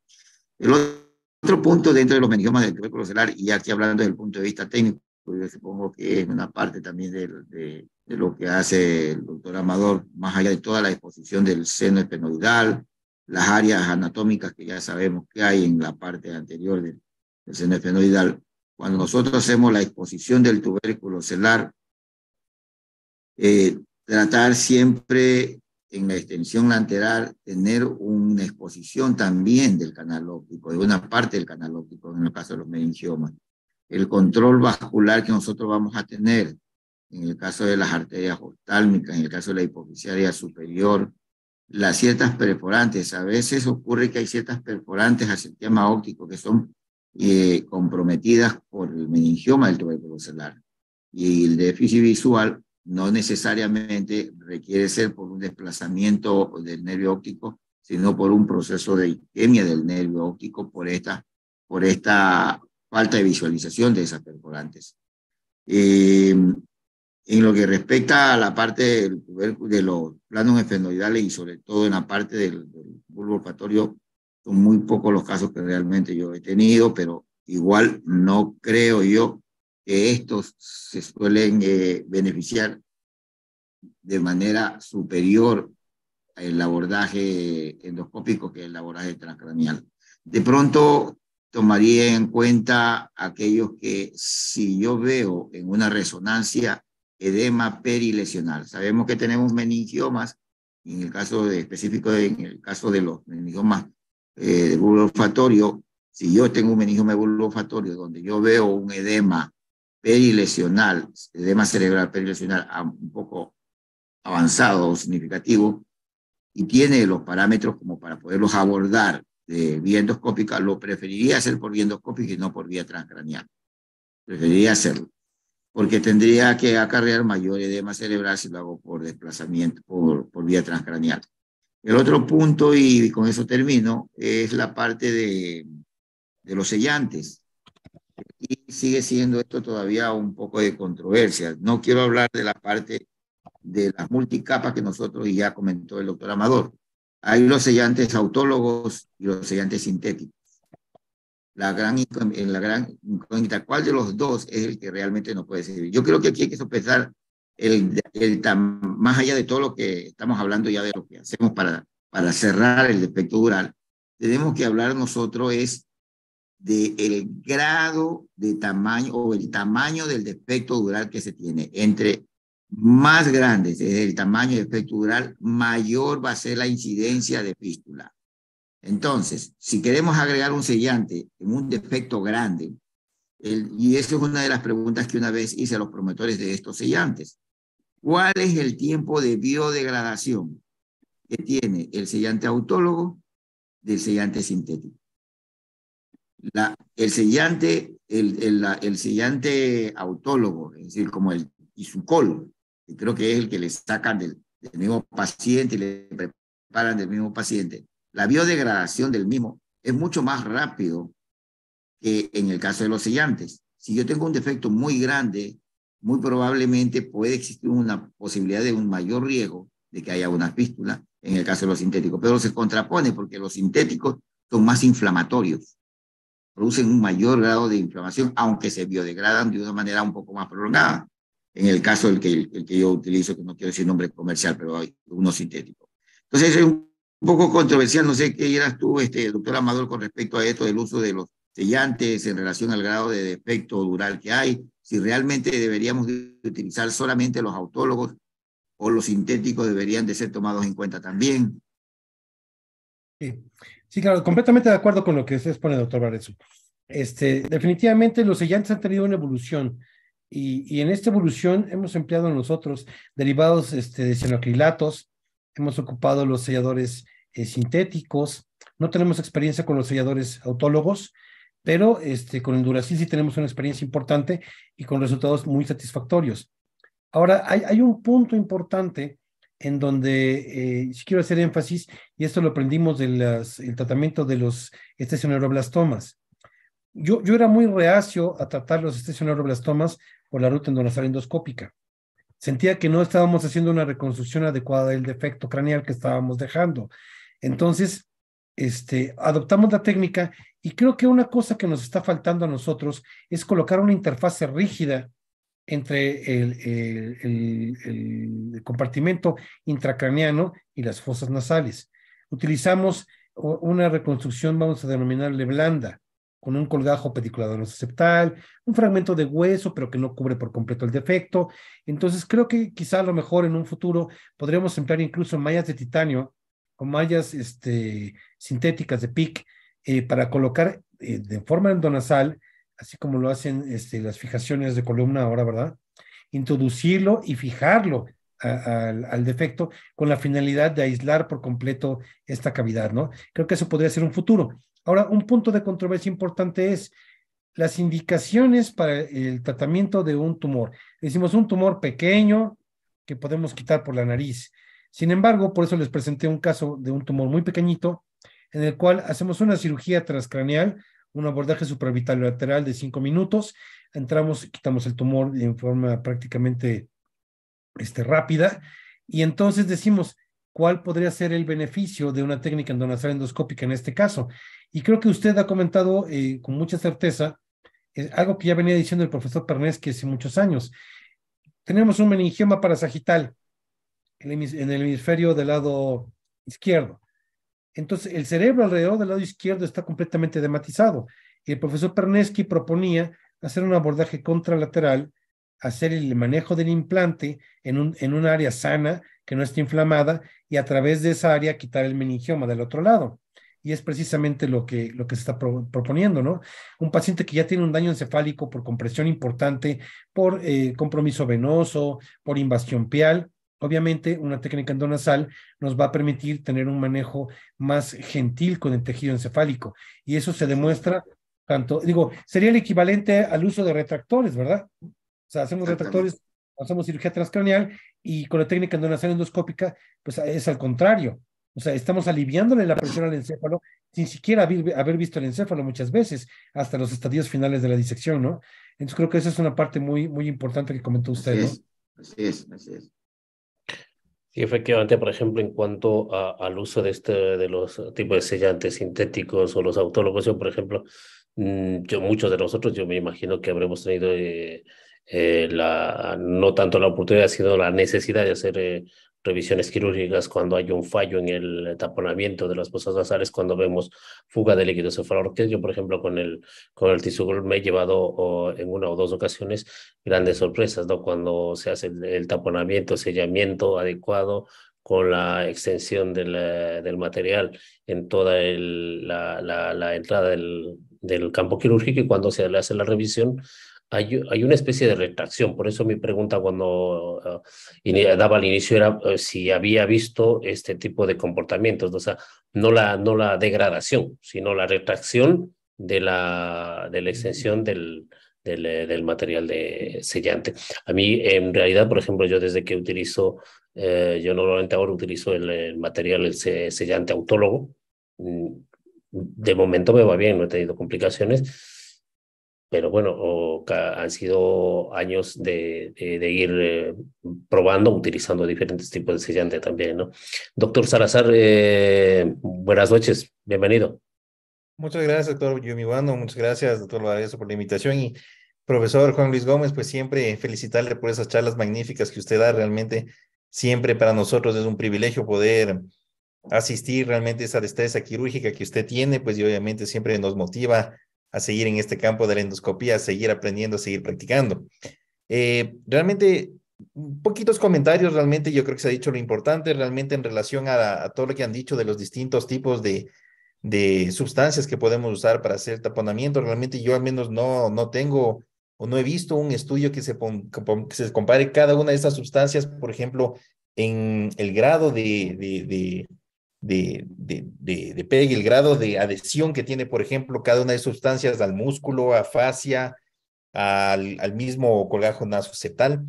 [SPEAKER 6] El otro punto dentro de los meningiomas del tubérculo celular, y aquí hablando desde el punto de vista técnico, pues yo supongo que es una parte también de, lo que hace el doctor Amador, más allá de toda la exposición del seno espenoidal, las áreas anatómicas que ya sabemos que hay en la parte anterior del, del seno espenoidal, cuando nosotros hacemos la exposición del tubérculo celular, eh, tratar siempre en la extensión lateral, tener una exposición también del canal óptico, de una parte del canal óptico, en el caso de los meningiomas. El control vascular que nosotros vamos a tener en el caso de las arterias oftálmicas, en el caso de la hipofisiaria superior, las ciertas perforantes. A veces ocurre que hay ciertas perforantes al sistema óptico que son eh, comprometidas por el meningioma del tuberculosis celular. Y el déficit visual no necesariamente requiere ser por un desplazamiento del nervio óptico, sino por un proceso de isquemia del nervio óptico por esta, por esta falta de visualización de esas perforantes. Em, en lo que respecta a la parte de los planos efenoidales y sobre todo en la parte del, del bulbo olfatorio, son muy pocos los casos que realmente yo he tenido, pero igual no creo yo que estos se suelen eh, beneficiar de manera superior el abordaje endoscópico que el abordaje transcranial. De pronto tomaría en cuenta aquellos que si yo veo en una resonancia edema perilesional, sabemos que tenemos meningiomas, en el caso específico en el caso de los meningiomas eh, si yo tengo un meningioma volfatorio donde yo veo un edema perilesional, edema cerebral perilesional ah, un poco avanzado o significativo, y tiene los parámetros como para poderlos abordar de vía endoscópica, lo preferiría hacer por vía endoscópica y no por vía transcraneal. Preferiría hacerlo, porque tendría que acarrear mayor edema cerebral si lo hago por desplazamiento, por, por vía transcraneal. El otro punto, y con eso termino, es la parte de, los sellantes. Y sigue siendo esto todavía un poco de controversia. No quiero hablar de la parte de las multicapas que nosotros y ya comentó el doctor Amador. Hay los sellantes autólogos y los sellantes sintéticos. La gran, la gran incógnita, ¿cuál de los dos es el que realmente no puede servir? Yo creo que aquí hay que sopesar el, más allá de todo lo que estamos hablando ya de lo que hacemos para, para cerrar el defecto dural, tenemos que hablar nosotros es del el grado de tamaño o el tamaño del defecto dural que se tiene. Entre más grande es el tamaño del defecto dural, mayor va a ser la incidencia de pístula Entonces, si queremos agregar un sellante en un defecto grande, el, y eso es una de las preguntas que una vez hice a los promotores de estos sellantes, ¿Cuál es el tiempo de biodegradación que tiene el sellante autólogo del sellante sintético? el sellante, el, autólogo, es decir, como el isucol, que creo que es el que le sacan del, del mismo paciente y le preparan del mismo paciente, la biodegradación del mismo es mucho más rápido que en el caso de los sellantes. Si yo tengo un defecto muy grande muy probablemente puede existir una posibilidad de un mayor riesgo de que haya una pístula en el caso de los sintéticos, pero se contrapone porque los sintéticos son más inflamatorios, producen un mayor grado de inflamación, aunque se biodegradan de una manera un poco más prolongada. En el caso del que, el que yo utilizo, que no quiero decir nombre comercial, pero hay uno sintético. Entonces es un poco controversial, no sé qué dirás tú, este, doctor Amador, con respecto a esto del uso de los sellantes en relación al grado de defecto dural que hay, si realmente deberíamos utilizar solamente los autólogos o los sintéticos deberían de
[SPEAKER 5] ser tomados en cuenta también. Sí, claro, completamente de acuerdo con lo que usted expone, doctor Barreto. Este, definitivamente los sellantes han tenido una evolución y, en esta evolución hemos empleado nosotros derivados este, de cianocrilatos, hemos ocupado los selladores eh, sintéticos, no tenemos experiencia con los selladores autólogos, pero este, con el sí tenemos una experiencia importante y con resultados muy satisfactorios. Ahora, hay, un punto importante en donde eh, quiero hacer énfasis, y esto lo aprendimos del tratamiento de los neuroblastomas Yo, yo era muy reacio a tratar los estesio-neuroblastomas por la ruta endonasal endoscópica. Sentía que no estábamos haciendo una reconstrucción adecuada del defecto craneal que estábamos dejando. Entonces, este, adoptamos la técnica y creo que una cosa que nos está faltando a nosotros es colocar una interfase rígida entre el, el, compartimento intracraneano y las fosas nasales. Utilizamos una reconstrucción, vamos a denominarle blanda, con un colgajo pediculado septal, un fragmento de hueso, pero que no cubre por completo el defecto. Entonces, creo que quizá a lo mejor en un futuro podríamos emplear incluso mallas de titanio o mallas este, sintéticas de PIC eh, para colocar eh, de forma endonasal, así como lo hacen este, las fijaciones de columna ahora, ¿verdad? Introducirlo y fijarlo al, al defecto con la finalidad de aislar por completo esta cavidad, ¿no? Creo que eso podría ser un futuro. Ahora, un punto de controversia importante es las indicaciones para el tratamiento de un tumor. Decimos un tumor pequeño que podemos quitar por la nariz. Sin embargo, por eso les presenté un caso de un tumor muy pequeñito en el cual hacemos una cirugía transcraneal, un abordaje supravital lateral de cinco minutos, entramos, quitamos el tumor en forma prácticamente este, rápida y entonces decimos cuál podría ser el beneficio de una técnica endonasal endoscópica en este caso. Y creo que usted ha comentado eh, con mucha certeza eh, algo que ya venía diciendo el profesor que hace muchos años. Tenemos un meningioma parasagital en el hemisferio del lado izquierdo. Entonces, el cerebro alrededor del lado izquierdo está completamente dematizado. Y el profesor Pernesky proponía hacer un abordaje contralateral, hacer el manejo del implante en un, en un área sana que no esté inflamada y a través de esa área quitar el meningioma del otro lado. Y es precisamente lo que, lo que se está proponiendo, ¿no? Un paciente que ya tiene un daño encefálico por compresión importante, por eh, compromiso venoso, por invasión pial, Obviamente, una técnica endonasal nos va a permitir tener un manejo más gentil con el tejido encefálico. Y eso se demuestra tanto, digo, sería el equivalente al uso de retractores, ¿verdad? O sea, hacemos retractores, hacemos cirugía transcranial y con la técnica endonasal endoscópica, pues es al contrario. O sea, estamos aliviándole la presión al encéfalo sin siquiera haber, visto el encéfalo muchas veces, hasta los estadios finales de la disección, ¿no? Entonces creo que esa es una parte muy, muy importante que comentó usted,
[SPEAKER 7] efectivamente, por ejemplo, en cuanto al uso de, este, de los tipos de sellantes sintéticos o los autólogos, yo, por ejemplo, mm, yo, muchos de nosotros, yo me imagino que habremos tenido eh, eh, la, no tanto la oportunidad, sino la necesidad de hacer eh, revisiones quirúrgicas, cuando hay un fallo en el taponamiento de las fosas nasales, cuando vemos fuga de líquido cefalorraquídeo. Yo, por ejemplo, con el, con el tisugol me he llevado en una o dos ocasiones grandes sorpresas, ¿no? cuando se hace el, taponamiento, sellamiento adecuado con la extensión del, material en toda la, entrada del, del campo quirúrgico y cuando se le hace la revisión hay, una especie de retracción. Por eso mi pregunta cuando ah, daba al inicio era eh, si había visto este tipo de comportamientos, o sea, no la, no la degradación, sino la retracción de la, de la extensión del, eh, del, material de sellante. A mí, en realidad, por ejemplo, yo desde que utilizo, eh, yo normalmente ahora utilizo el material, el sellante autólogo, mm, de momento me va bien, no he tenido complicaciones pero bueno, han sido años de, ir eh, probando, utilizando diferentes tipos de sellante también, ¿no? Doctor Salazar, eh, buenas noches, bienvenido.
[SPEAKER 4] Muchas gracias, doctor Wano, muchas gracias, doctor Vargas, por la invitación y profesor Juan Luis Gómez, pues siempre felicitarle por esas charlas magníficas que usted da, realmente siempre para nosotros es un privilegio poder asistir realmente a esa destreza quirúrgica que usted tiene, pues y obviamente siempre nos motiva a seguir en este campo de la endoscopía, a seguir aprendiendo, a seguir practicando. Eh, realmente, poquitos comentarios, realmente yo creo que se ha dicho lo importante, realmente en relación a, todo lo que han dicho de los distintos tipos de, de sustancias que podemos usar para hacer taponamiento. Realmente yo al menos no, no tengo o no he visto un estudio que se, se compare cada una de estas sustancias, por ejemplo, en el grado de de, de, de, PEG, el grado de adhesión que tiene, por ejemplo, cada una de las sustancias al músculo, a fascia, al, al mismo colgajo nasocetal,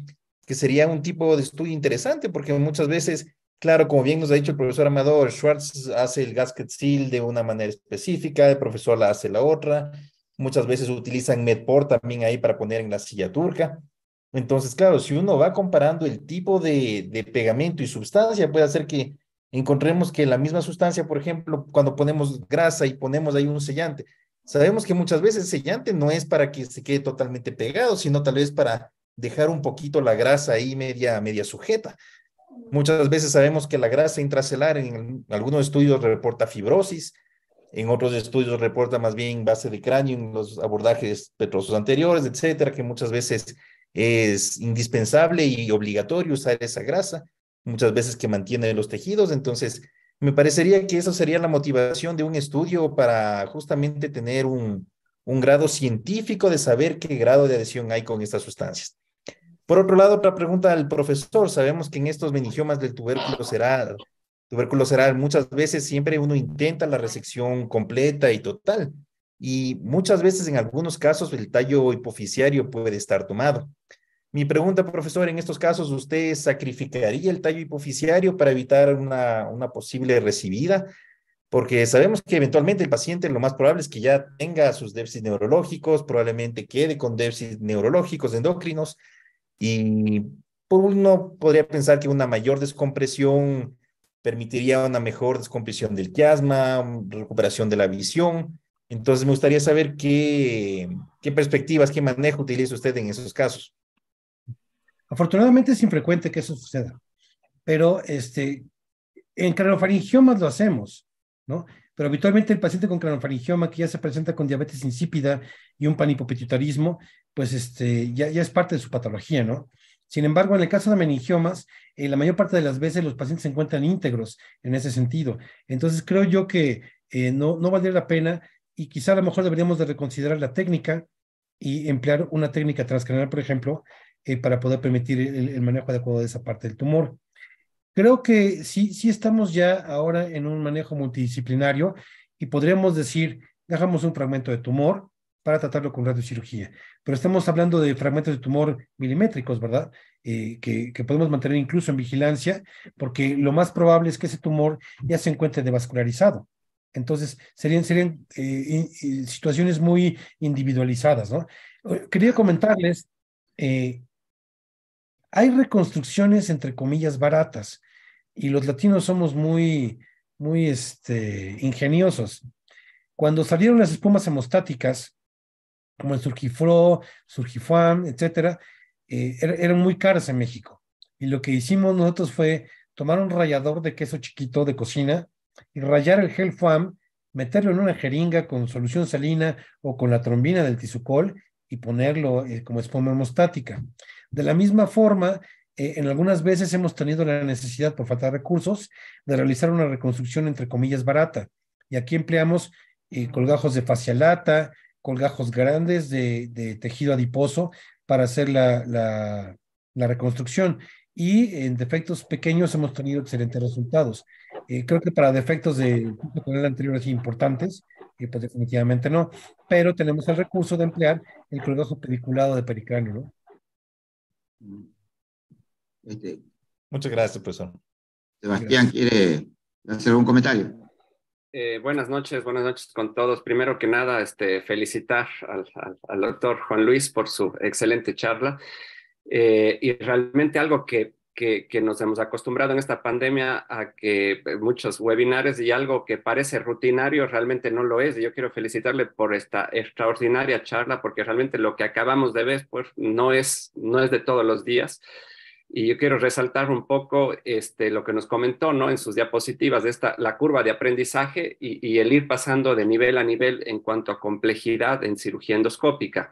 [SPEAKER 4] que sería un tipo de estudio interesante, porque muchas veces, claro, como bien nos ha dicho el profesor Amador, Schwartz hace el gasket seal de una manera específica, el profesor la hace la otra, muchas veces utilizan Medpor también ahí para poner en la silla turca. Entonces, claro, si uno va comparando el tipo de, de pegamento y sustancia, puede hacer que encontremos que la misma sustancia, por ejemplo, cuando ponemos grasa y ponemos ahí un sellante, sabemos que muchas veces el sellante no es para que se quede totalmente pegado, sino tal vez para dejar un poquito la grasa ahí media, media sujeta. Muchas veces sabemos que la grasa intracelar en algunos estudios reporta fibrosis, en otros estudios reporta más bien base de cráneo en los abordajes petrosos anteriores, etcétera, que muchas veces es indispensable y obligatorio usar esa grasa muchas veces que mantiene los tejidos. Entonces, me parecería que eso sería la motivación de un estudio para justamente tener un, grado científico de saber qué grado de adhesión hay con estas sustancias. Por otro lado, otra pregunta al profesor. Sabemos que en estos meningiomas del tubérculo será, tubérculo muchas veces siempre uno intenta la resección completa y total. Y muchas veces en algunos casos el tallo hipoficiario puede estar tomado. Mi pregunta, profesor, en estos casos, ¿usted sacrificaría el tallo hipoficiario para evitar una, una posible recibida? porque sabemos que eventualmente el paciente lo más probable es que ya tenga sus déficits neurológicos, probablemente quede con déficits neurológicos, endocrinos, y uno podría pensar que una mayor descompresión permitiría una mejor descompresión del quiasma, recuperación de la visión. Entonces me gustaría saber qué, qué perspectivas, qué manejo utiliza usted en esos casos.
[SPEAKER 5] Afortunadamente es infrecuente que eso suceda, pero este, en cranofaringiomas lo hacemos, ¿no? Pero habitualmente el paciente con cranofaringioma que ya se presenta con diabetes insípida y un panhipopituitarismo, pues este, ya, es parte de su patología, ¿no? Sin embargo, en el caso de meningiomas, eh, la mayor parte de las veces los pacientes se encuentran íntegros en ese sentido. Entonces, creo yo que eh, no, no valdría la pena y quizá a lo mejor deberíamos de reconsiderar la técnica y emplear una técnica transcranial, por ejemplo, eh, para poder permitir el, manejo adecuado de esa parte del tumor. Creo que sí, sí estamos ya ahora en un manejo multidisciplinario y podríamos decir, dejamos un fragmento de tumor para tratarlo con radiocirugía. Pero estamos hablando de fragmentos de tumor milimétricos, ¿verdad? Eh, que, que, podemos mantener incluso en vigilancia, porque lo más probable es que ese tumor ya se encuentre devascularizado. Entonces, serían, serían eh, situaciones muy individualizadas, ¿no? Quería comentarles hay reconstrucciones entre comillas baratas y los latinos somos muy, muy este, ingeniosos. Cuando salieron las espumas hemostáticas, como el Surgifro, Surgifuam, etcétera, eh, er-, eran muy caras en México. Y lo que hicimos nosotros fue tomar un rallador de queso chiquito de cocina y rayar el gel Fuam, meterlo en una jeringa con solución salina o con la trombina del tisucol y ponerlo eh, como espuma hemostática. De la misma forma, eh, en algunas veces hemos tenido la necesidad, por falta de recursos, de realizar una reconstrucción entre comillas barata. Y aquí empleamos eh, colgajos de facialata, colgajos grandes de, tejido adiposo para hacer la, reconstrucción. Y en defectos pequeños hemos tenido excelentes resultados. Eh, creo que para defectos de anterior anteriores importantes, pues definitivamente no. Pero tenemos el recurso de emplear el colgajo pediculado de pericráneo, ¿no?
[SPEAKER 4] Este, Muchas gracias, profesor. Sebastián, ¿quiere hacer un comentario?
[SPEAKER 8] Eh, buenas noches, buenas noches con todos. Primero que nada, este, felicitar al, doctor Juan Luis por su excelente charla. Eh, y realmente algo que que, nos hemos acostumbrado en esta pandemia a que eh, muchos webinares y algo que parece rutinario realmente no lo es. Y yo quiero felicitarle por esta extraordinaria charla porque realmente lo que acabamos de ver pues, no, es, no es de todos los días. Y yo quiero resaltar un poco este, lo que nos comentó ¿no? en sus diapositivas, de esta, la curva de aprendizaje y, el ir pasando de nivel a nivel en cuanto a complejidad en cirugía endoscópica.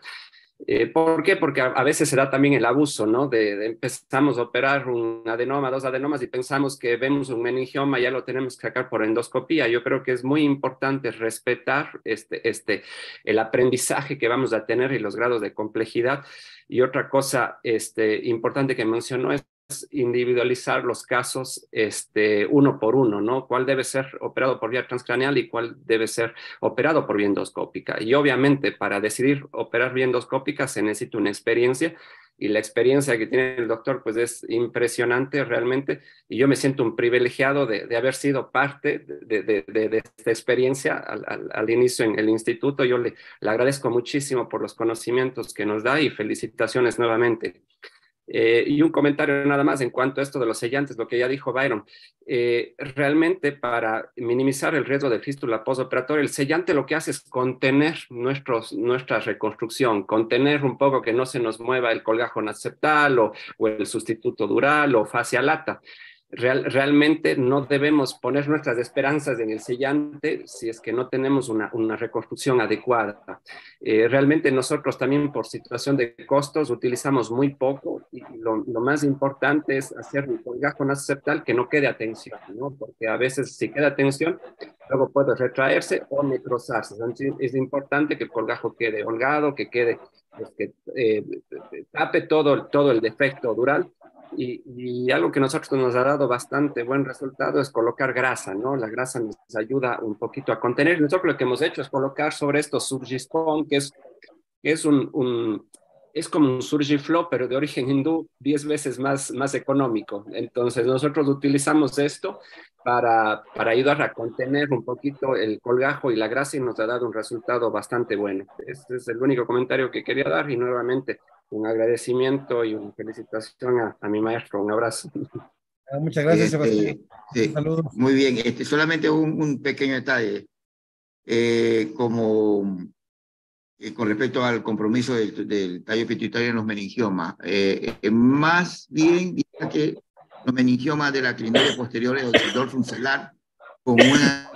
[SPEAKER 8] Eh, ¿Por qué? Porque a, veces se da también el abuso, ¿no? De, empezamos a operar un adenoma, dos adenomas y pensamos que vemos un meningioma, ya lo tenemos que sacar por endoscopía. Yo creo que es muy importante respetar este, este, el aprendizaje que vamos a tener y los grados de complejidad. Y otra cosa este, importante que mencionó es individualizar los casos este, uno por uno, ¿no? ¿Cuál debe ser operado por vía transcraneal y cuál debe ser operado por vía endoscópica? Y obviamente para decidir operar vía endoscópica se necesita una experiencia y la experiencia que tiene el doctor pues es impresionante realmente y yo me siento un privilegiado de, de haber sido parte de, de, esta experiencia al, al, inicio en el instituto. Yo le, le agradezco muchísimo por los conocimientos que nos da y felicitaciones nuevamente. Eh, y un comentario nada más en cuanto a esto de los sellantes, lo que ya dijo Byron. Eh, realmente para minimizar el riesgo de fístula postoperatoria, el sellante lo que hace es contener nuestra reconstrucción, contener un poco que no se nos mueva el colgajo aceptal o, o el sustituto dural o fascia lata realmente no debemos poner nuestras esperanzas en el sellante si es que no tenemos una, una reconstrucción adecuada. Eh, realmente nosotros también por situación de costos utilizamos muy poco y lo, más importante es hacer un colgajo aceptal que no quede atención, ¿no? porque a veces si queda atención luego puede retraerse o necrosarse. es importante que el colgajo quede holgado, que quede, pues, que eh, tape todo, todo el defecto dural y, algo que nosotros nos ha dado bastante buen resultado es colocar grasa, ¿no? La grasa nos ayuda un poquito a contener. Nosotros lo que hemos hecho es colocar sobre esto surgiscon, que es, es un, es como un surgiflow, pero de origen hindú, 10 veces más, más económico. Entonces nosotros utilizamos esto para, para ayudar a contener un poquito el colgajo y la grasa y nos ha dado un resultado bastante bueno. Este es el único comentario que quería dar y nuevamente un agradecimiento y una felicitación a, mi maestro. Un abrazo.
[SPEAKER 5] Ah, muchas gracias, este, Sebastián. Saludos.
[SPEAKER 6] Muy bien, este, solamente un, pequeño detalle. Eh, como eh, con respecto al compromiso del, tallo pituitario en los meningiomas, eh, más bien que los meningiomas de la crinoide posterior es dolor funcelar con una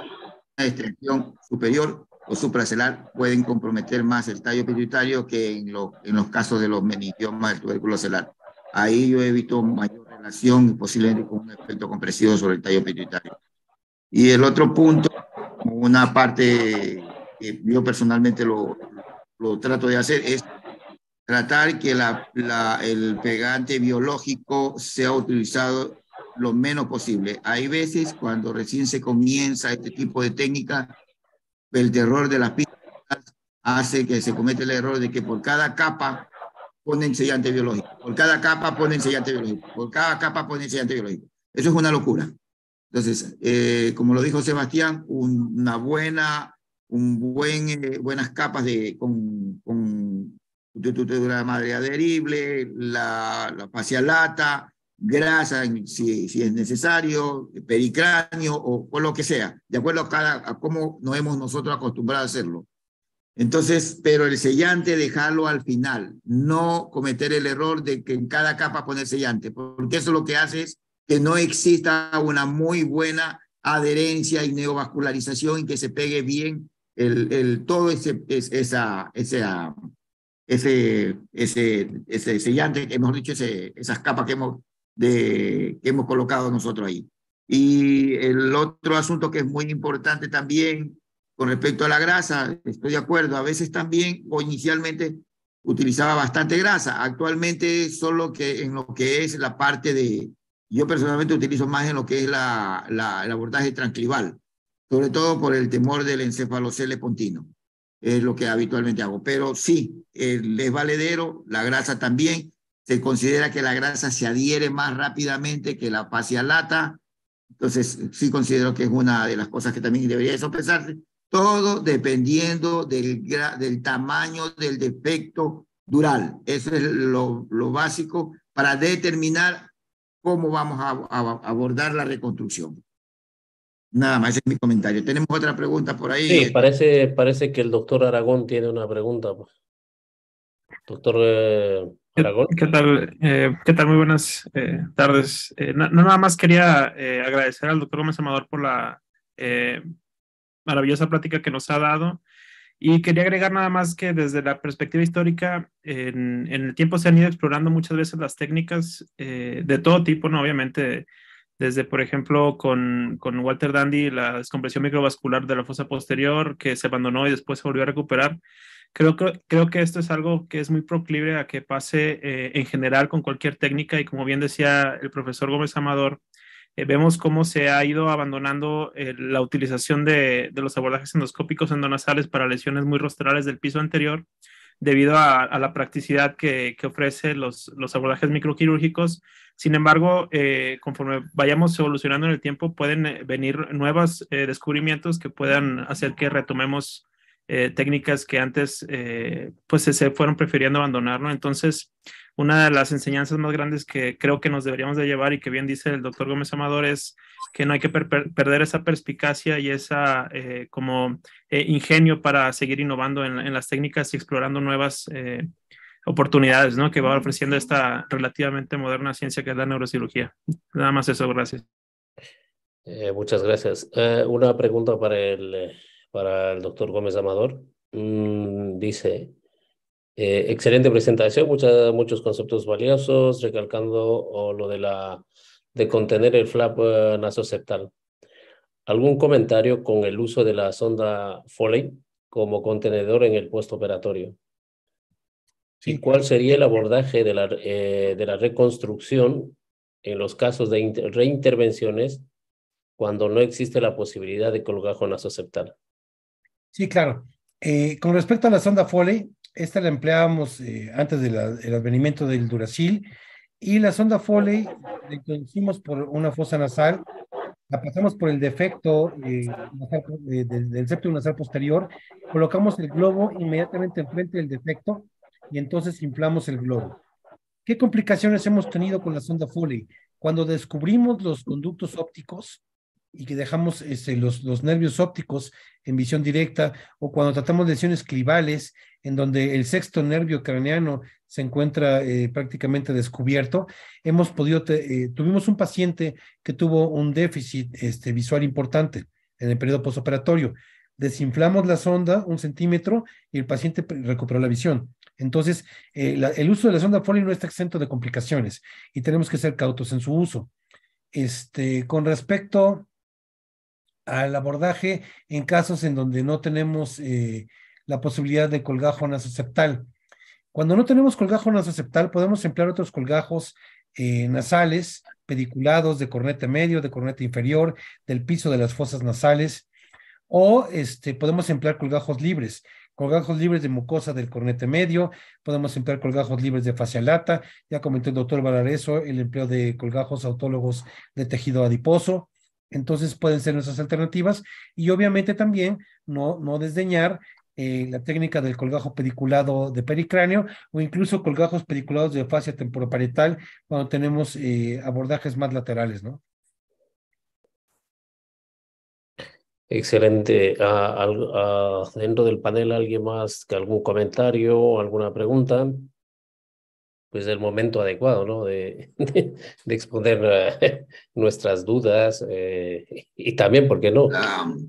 [SPEAKER 6] extensión superior o supracelar pueden comprometer más el tallo pituitario que en, los en los casos de los meningiomas del tubérculo celar. Ahí yo he visto mayor relación posiblemente con un efecto compresivo sobre el tallo pituitario. Y el otro punto, una parte que yo personalmente lo, lo trato de hacer, es tratar que la, la, el pegante biológico sea utilizado lo menos posible. Hay veces cuando recién se comienza este tipo de técnica, el terror de las pistas hace que se comete el error de que por cada capa ponen sellante biológico, por cada capa ponen sellante biológico, por cada capa ponen sellante biológico. Eso es una locura. Entonces, eh, como lo dijo Sebastián, una buena, un buen, eh, buenas capas de, con, con de madre adherible, la, la facialata, grasa si, si, es necesario, pericráneo o, lo que sea, de acuerdo a, cada, cómo nos hemos nosotros acostumbrado a hacerlo. Entonces, pero el sellante dejarlo al final, no cometer el error de que en cada capa poner sellante, porque eso lo que hace es que no exista una muy buena adherencia y neovascularización y que se pegue bien el, el todo ese, esa, esa, ese, ese, ese sellante, hemos dicho, esas capas que hemos de, que hemos colocado nosotros ahí. Y el otro asunto que es muy importante también con respecto a la grasa, estoy de acuerdo, a veces también o inicialmente utilizaba bastante grasa, actualmente solo que en lo que es la parte de, yo personalmente utilizo más en lo que es la, la el abordaje transclival, sobre todo por el temor del encefalocele pontino, es lo que habitualmente hago, pero sí, el, eh, valedero, la grasa también, se considera que la grasa se adhiere más rápidamente que la lata, Entonces, sí considero que es una de las cosas que también debería sopesarse. Todo dependiendo del, del tamaño del defecto dural. Eso es lo, básico para determinar cómo vamos a, abordar la reconstrucción.
[SPEAKER 7] Nada más, ese es mi comentario. Tenemos otra pregunta por ahí. Sí, parece, parece que el doctor Aragón tiene una pregunta. Pues. Doctor eh, ¿Qué tal?
[SPEAKER 9] Eh, ¿Qué tal? Muy buenas eh, tardes. Eh, no, nada más quería agradecer al doctor Gómez Amador por la maravillosa plática que nos ha dado y quería agregar nada más que desde la perspectiva histórica, en, en el tiempo se han ido explorando muchas veces las técnicas de todo tipo, ¿no? Obviamente, desde, por ejemplo, con, con Walter Dandy, la descompresión microvascular de la fosa posterior que se abandonó y después se volvió a recuperar Creo, que esto es algo que es muy proclive a que pase eh, en general con cualquier técnica y como bien decía el profesor Gómez Amador, eh, vemos cómo se ha ido abandonando eh, la utilización de, los abordajes endoscópicos endonasales para lesiones muy rostrales del piso anterior debido a, la practicidad que, que ofrece los, los, abordajes microquirúrgicos. Sin embargo, conforme vayamos evolucionando en el tiempo, pueden venir nuevos descubrimientos que puedan hacer que retomemos eh, técnicas que antes eh, pues se fueron prefiriendo abandonar, Entonces, una de las enseñanzas más grandes que creo que nos deberíamos de llevar y que bien dice el doctor Gómez Amador es que no hay que perder esa perspicacia y esa eh, como ingenio para seguir innovando en, en, las técnicas y explorando nuevas oportunidades, ¿no? Que va ofreciendo esta relativamente moderna ciencia que es la neurocirugía. Nada más eso, gracias.
[SPEAKER 7] muchas gracias. una pregunta para el para el doctor Gómez Amador. Mm, dice, eh, excelente presentación, muchos conceptos valiosos, recalcando lo de, la, de contener el flap eh, nasoceptal. ¿Algún comentario con el uso de la sonda Foley como contenedor en el postoperatorio? Sí. cuál sería el abordaje de la, eh, de la reconstrucción en los casos de reintervenciones cuando no existe la posibilidad de colgajo nasoceptal?
[SPEAKER 5] Sí, claro. Eh, con respecto a la sonda Foley, esta la empleábamos eh, antes del advenimiento del Duracil y la sonda Foley la introducimos por una fosa nasal, la pasamos por el defecto eh, del, septo nasal posterior, colocamos el globo inmediatamente enfrente del defecto y entonces inflamos el globo. ¿Qué complicaciones hemos tenido con la sonda Foley? Cuando descubrimos los conductos ópticos, y que dejamos este, los, los, nervios ópticos en visión directa o cuando tratamos lesiones clivales en donde el sexto nervio craneano se encuentra eh, prácticamente descubierto, hemos podido, eh, tuvimos un paciente que tuvo un déficit este, visual importante en el periodo postoperatorio. Desinflamos la sonda un centímetro y el paciente recuperó la visión. Entonces, eh, el uso de la sonda Foley no está exento de complicaciones y tenemos que ser cautos en su uso. Este, con respecto al abordaje en casos en donde no tenemos eh, la posibilidad de colgajo nasoceptal. Cuando no tenemos colgajo nasoceptal, podemos emplear otros colgajos eh, nasales, pediculados de cornete medio, de cornete inferior, del piso de las fosas nasales, o este, podemos emplear colgajos libres, colgajos libres de mucosa del cornete medio, podemos emplear colgajos libres de lata, ya comentó el doctor Valareso el empleo de colgajos autólogos de tejido adiposo, entonces pueden ser nuestras alternativas y obviamente también no, no desdeñar eh, la técnica del colgajo pediculado de pericráneo o incluso colgajos pediculados de fascia temporoparietal cuando tenemos eh, abordajes más laterales, ¿no?
[SPEAKER 7] Excelente. Ah, ah, dentro del panel, ¿alguien más que algún comentario o alguna pregunta? pues el momento adecuado, ¿no? De, exponer nuestras dudas eh, y también, ¿por qué no?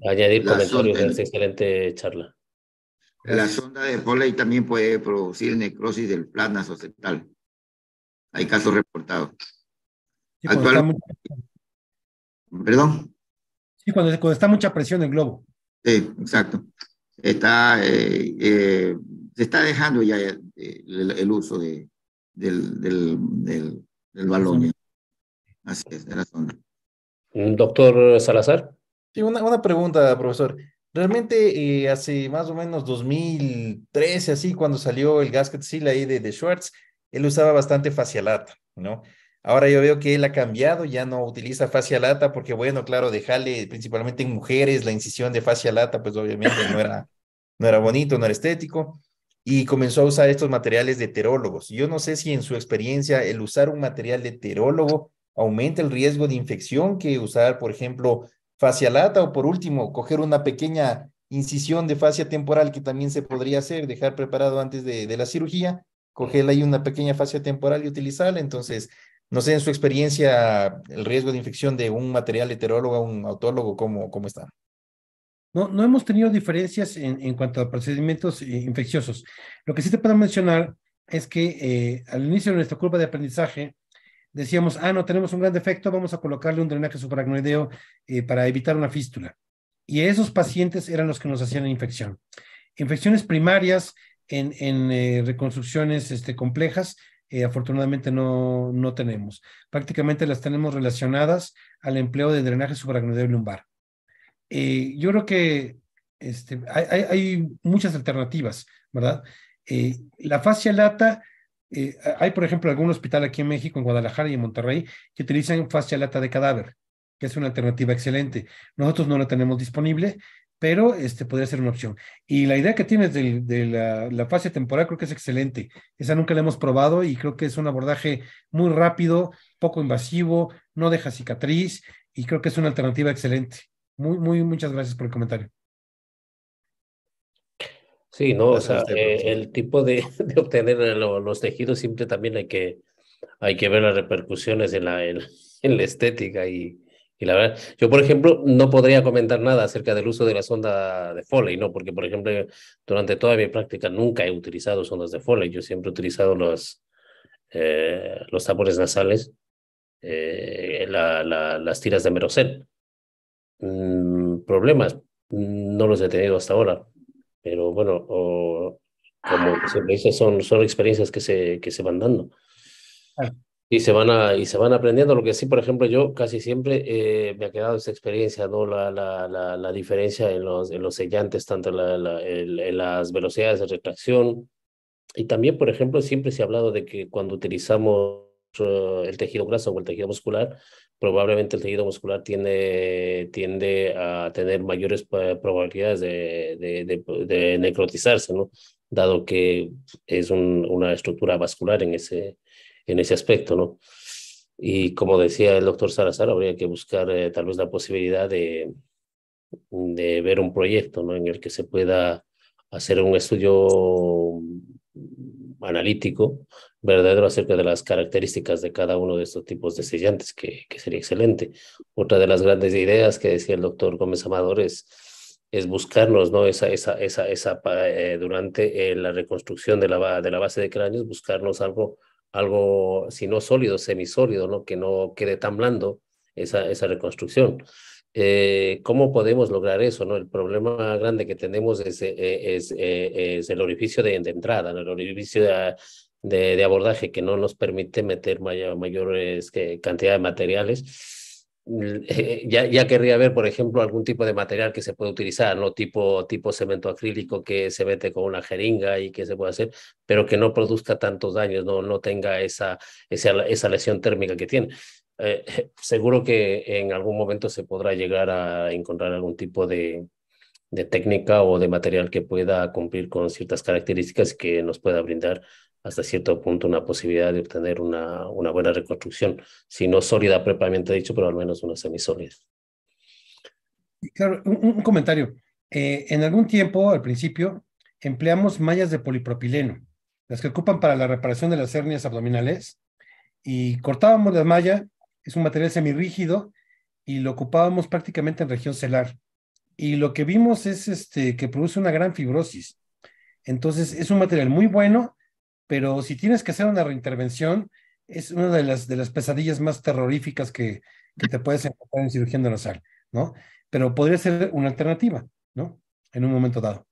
[SPEAKER 7] Añadir comentarios esta excelente charla. La
[SPEAKER 6] sonda de Foley también puede producir necrosis del plasma societal. Hay casos reportados. ¿Perdón?
[SPEAKER 5] Sí, cuando, está mucha presión en el globo.
[SPEAKER 6] Sí, exacto. Está, eh, eh, se está dejando ya el uso de, del,
[SPEAKER 7] del, balón. Así es, de la zona. Doctor Salazar.
[SPEAKER 4] Sí, una, pregunta, profesor. Realmente eh, hace más o menos 2013, así, cuando salió el gasket seal ahí de, de Schwartz, él usaba bastante lata ¿no? Ahora yo veo que él ha cambiado, ya no utiliza fascia lata, porque bueno, claro, dejarle principalmente en mujeres la incisión de fascia lata, pues obviamente no era, no era bonito, no era estético y comenzó a usar estos materiales de terólogos. Yo no sé si en su experiencia el usar un material de terólogo aumenta el riesgo de infección que usar, por ejemplo, fascia lata o por último, coger una pequeña incisión de fascia temporal que también se podría hacer, dejar preparado antes de, la cirugía, coger ahí una pequeña fascia temporal y utilizarla. Entonces, no sé en su experiencia el riesgo de infección de un material heterólogo un autólogo, ¿cómo, cómo está?
[SPEAKER 5] No, hemos tenido diferencias en, cuanto a procedimientos eh, infecciosos. Lo que sí te puedo mencionar es que eh, al inicio de nuestra curva de aprendizaje decíamos, ah, no, tenemos un gran defecto, vamos a colocarle un drenaje subaracnoideo eh, para evitar una fístula. Y esos pacientes eran los que nos hacían la infección. Infecciones primarias en, reconstrucciones este, complejas, afortunadamente no, no tenemos. Prácticamente las tenemos relacionadas al empleo de drenaje subaracnoideo lumbar. Eh, yo creo que este, hay, muchas alternativas, ¿verdad? Eh, la fascia lata, eh, hay por ejemplo algún hospital aquí en México, en Guadalajara y en Monterrey, que utilizan fascia lata de cadáver, que es una alternativa excelente. Nosotros no la tenemos disponible, pero este, podría ser una opción. Y la idea que tienes de, la, fascia temporal creo que es excelente. Esa nunca la hemos probado y creo que es un abordaje muy rápido, poco invasivo, no deja cicatriz y creo que es una alternativa excelente. Muy, muchas gracias por el comentario.
[SPEAKER 7] Sí, no, o sea, eh, el tipo de, obtener los tejidos siempre también hay que, hay que ver las repercusiones en la, en, la estética y, la verdad. Yo, por ejemplo, no podría comentar nada acerca del uso de la sonda de Foley, ¿no? Porque, por ejemplo, durante toda mi práctica nunca he utilizado sondas de Foley, yo siempre he utilizado los, eh, los tapones nasales, eh, las tiras de merosel. Mm, problemas no los he tenido hasta ahora, pero bueno, o, como ah. siempre dice, son, son experiencias que se, que se van dando. Y se, van y se van aprendiendo. Lo que sí, por ejemplo, yo casi siempre eh, me ha quedado esa experiencia, ¿no? la, la, diferencia en los, en los sellantes, tanto en, las velocidades de retracción. Y también, por ejemplo, siempre se ha hablado de que cuando utilizamos eh, el tejido graso o el tejido muscular, probablemente el tejido muscular tiende, tiende a tener mayores eh, probabilidades de, necrotizarse, ¿no? dado que es una estructura vascular en ese, en ese aspecto. ¿no? Y como decía el doctor Salazar, habría que buscar eh, tal vez la posibilidad de, de ver un proyecto ¿no? en el que se pueda hacer un estudio analítico verdadero acerca de las características de cada uno de estos tipos de sellantes, que, que sería excelente. Otra de las grandes ideas que decía el doctor Gómez Amador es, buscarnos, ¿no? Esa, esa, esa, esa eh, durante eh, la reconstrucción de la, de la base de cráneos, buscarnos algo, algo, si no sólido, semisólido, ¿no? Que no quede tan blando esa, esa reconstrucción. Eh, ¿cómo podemos lograr eso? No? El problema grande que tenemos es, eh, eh, es, el orificio de, entrada, el orificio de, abordaje que no nos permite meter mayor, mayores cantidad de materiales. ya, querría ver, por ejemplo, algún tipo de material que se puede utilizar, ¿no? tipo, tipo cemento acrílico que se mete con una jeringa y que se puede hacer, pero que no produzca tantos daños, no, no tenga esa, esa lesión térmica que tiene. Eh, seguro que en algún momento se podrá llegar a encontrar algún tipo de, técnica o de material que pueda cumplir con ciertas características que nos pueda brindar hasta cierto punto una posibilidad de obtener una, una buena reconstrucción, si no sólida propiamente dicho, pero al menos una semisólida.
[SPEAKER 5] un, comentario. Eh, en algún tiempo, al principio, empleamos mallas de polipropileno, las que ocupan para la reparación de las hernias abdominales, y cortábamos la malla es un material semirrígido y lo ocupábamos prácticamente en región celar. Y lo que vimos es este, que produce una gran fibrosis. Entonces, es un material muy bueno, pero si tienes que hacer una reintervención, es una de las, de las pesadillas más terroríficas que, que te puedes encontrar en cirugía nasal, ¿no? Pero podría ser una alternativa, ¿no? En un momento dado.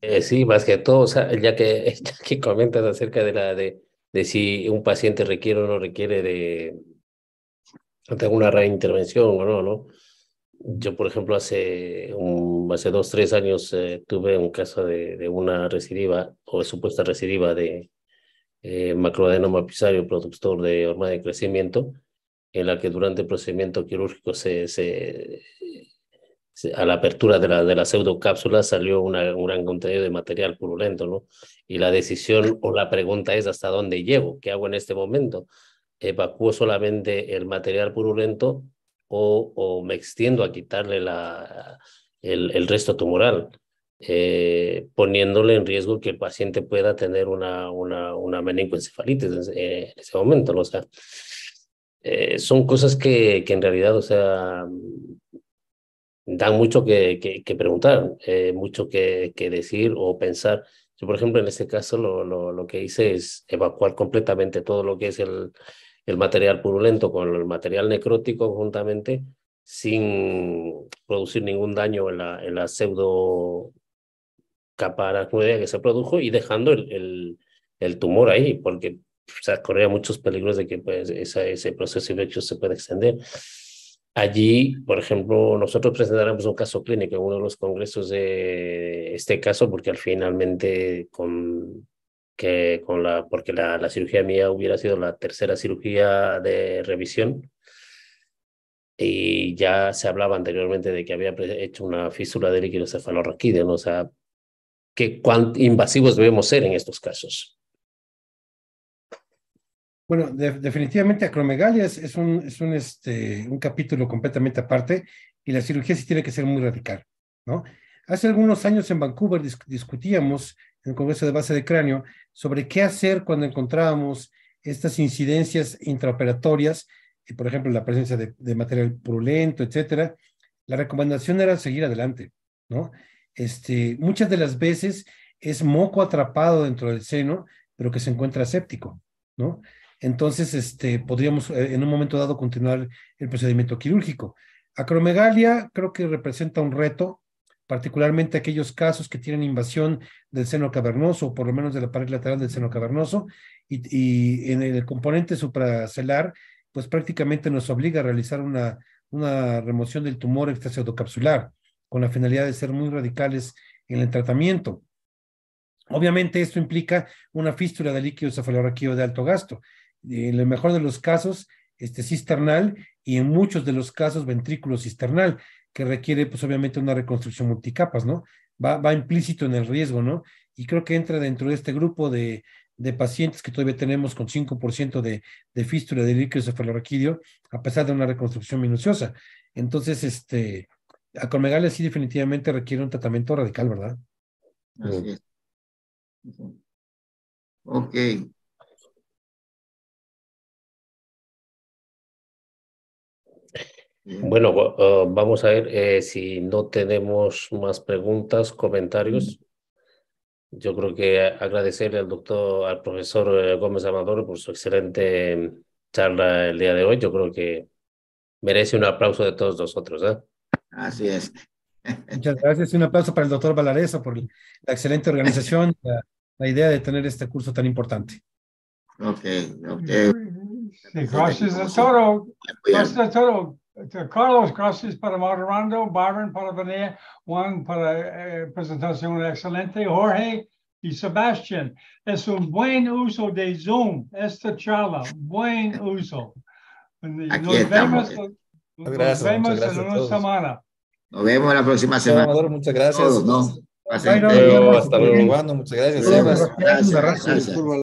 [SPEAKER 7] Eh, sí, más que todo, ya que, ya que comentas acerca de la de de si un paciente requiere o no requiere de, alguna reintervención o no, ¿no? Yo, por ejemplo, hace, un, hace dos, tres años eh, tuve un caso de, una recidiva o supuesta recidiva de eh, macroadenoma pisario productor de hormona de crecimiento, en la que durante el procedimiento quirúrgico se, a la apertura de la, de la pseudocápsula salió un gran contenido de material purulento, ¿no? Y la decisión o la pregunta es hasta dónde llego, qué hago en este momento. ¿Evacúo solamente el material purulento o, o me extiendo a quitarle la, el, resto tumoral? Eh, poniéndole en riesgo que el paciente pueda tener una, una, una meningoencefalitis en, ese momento, ¿no? O sea, eh, son cosas que, que en realidad, o sea, dan mucho que, que, preguntar, eh, mucho que, decir o pensar. Yo, por ejemplo, en este caso lo, lo, lo que hice es evacuar completamente todo lo que es el, el material purulento con el material necrótico juntamente sin producir ningún daño en la, en la pseudo capa aracnoidea que se produjo y dejando el, el, el tumor ahí, porque corría muchos peligros de que pues, esa, ese proceso infeccioso se pueda extender. Allí, por ejemplo, nosotros presentaremos un caso clínico en uno de los congresos de este caso, porque al finalmente, con, que, con la, porque la, cirugía mía hubiera sido la tercera cirugía de revisión, y ya se hablaba anteriormente de que había hecho una fístula de líquido cefalorraquídeo, o sea, cuán invasivos debemos ser en estos casos.
[SPEAKER 5] Bueno, definitivamente acromegalia es, este, un, capítulo completamente aparte y la cirugía sí tiene que ser muy radical, ¿no? Hace algunos años en Vancouver discutíamos en el Congreso de Base de Cráneo sobre qué hacer cuando encontrábamos estas incidencias intraoperatorias, y eh, por ejemplo la presencia de, material purulento, etcétera. La recomendación era seguir adelante, ¿no? Este, muchas de las veces es moco atrapado dentro del seno, pero que se encuentra séptico, ¿no? Entonces, este, podríamos eh, en un momento dado continuar el procedimiento quirúrgico. Acromegalia creo que representa un reto, particularmente aquellos casos que tienen invasión del seno cavernoso, o por lo menos de la pared lateral del seno cavernoso, y, en el componente supracelar, pues prácticamente nos obliga a realizar una, remoción del tumor extracapsular con la finalidad de ser muy radicales en el tratamiento. Obviamente esto implica una fístula de líquido cefalorraquídeo de alto gasto, en el mejor de los casos, este cisternal y en muchos de los casos ventrículo cisternal, que requiere pues obviamente una reconstrucción multicapas, ¿no? Va, implícito en el riesgo, ¿no? Y creo que entra dentro de este grupo de, pacientes que todavía tenemos con 5% de, de fístula de líquido cefalorraquídeo, a pesar de una reconstrucción minuciosa. Entonces, este, acromegalia sí definitivamente requiere un tratamiento radical, ¿verdad? Así
[SPEAKER 1] es. Ok.
[SPEAKER 7] Bueno, ah, vamos a ver eh, si no tenemos más preguntas, comentarios. Yo creo que agradecerle al doctor, al profesor eh, Gómez Amador por su excelente mm, charla el día de hoy. Yo creo que merece un aplauso de todos nosotros. ¿eh? Así es.
[SPEAKER 5] Muchas gracias y un aplauso para el doctor Valareza por la excelente organización, la, la idea de tener este curso tan importante.
[SPEAKER 1] Ok, ok. gracias a todos.
[SPEAKER 3] Gracias a todos. Este, Carlos, gracias para moderando, Byron para venir, Juan para eh, presentación excelente, Jorge y Sebastián. Es un buen uso de Zoom, esta charla, buen uso. Aquí nos vemos, nos vemos en una semana.
[SPEAKER 6] Nos vemos la próxima semana.
[SPEAKER 3] muchas gracias. Hasta luego. Muchas gracias. gracias.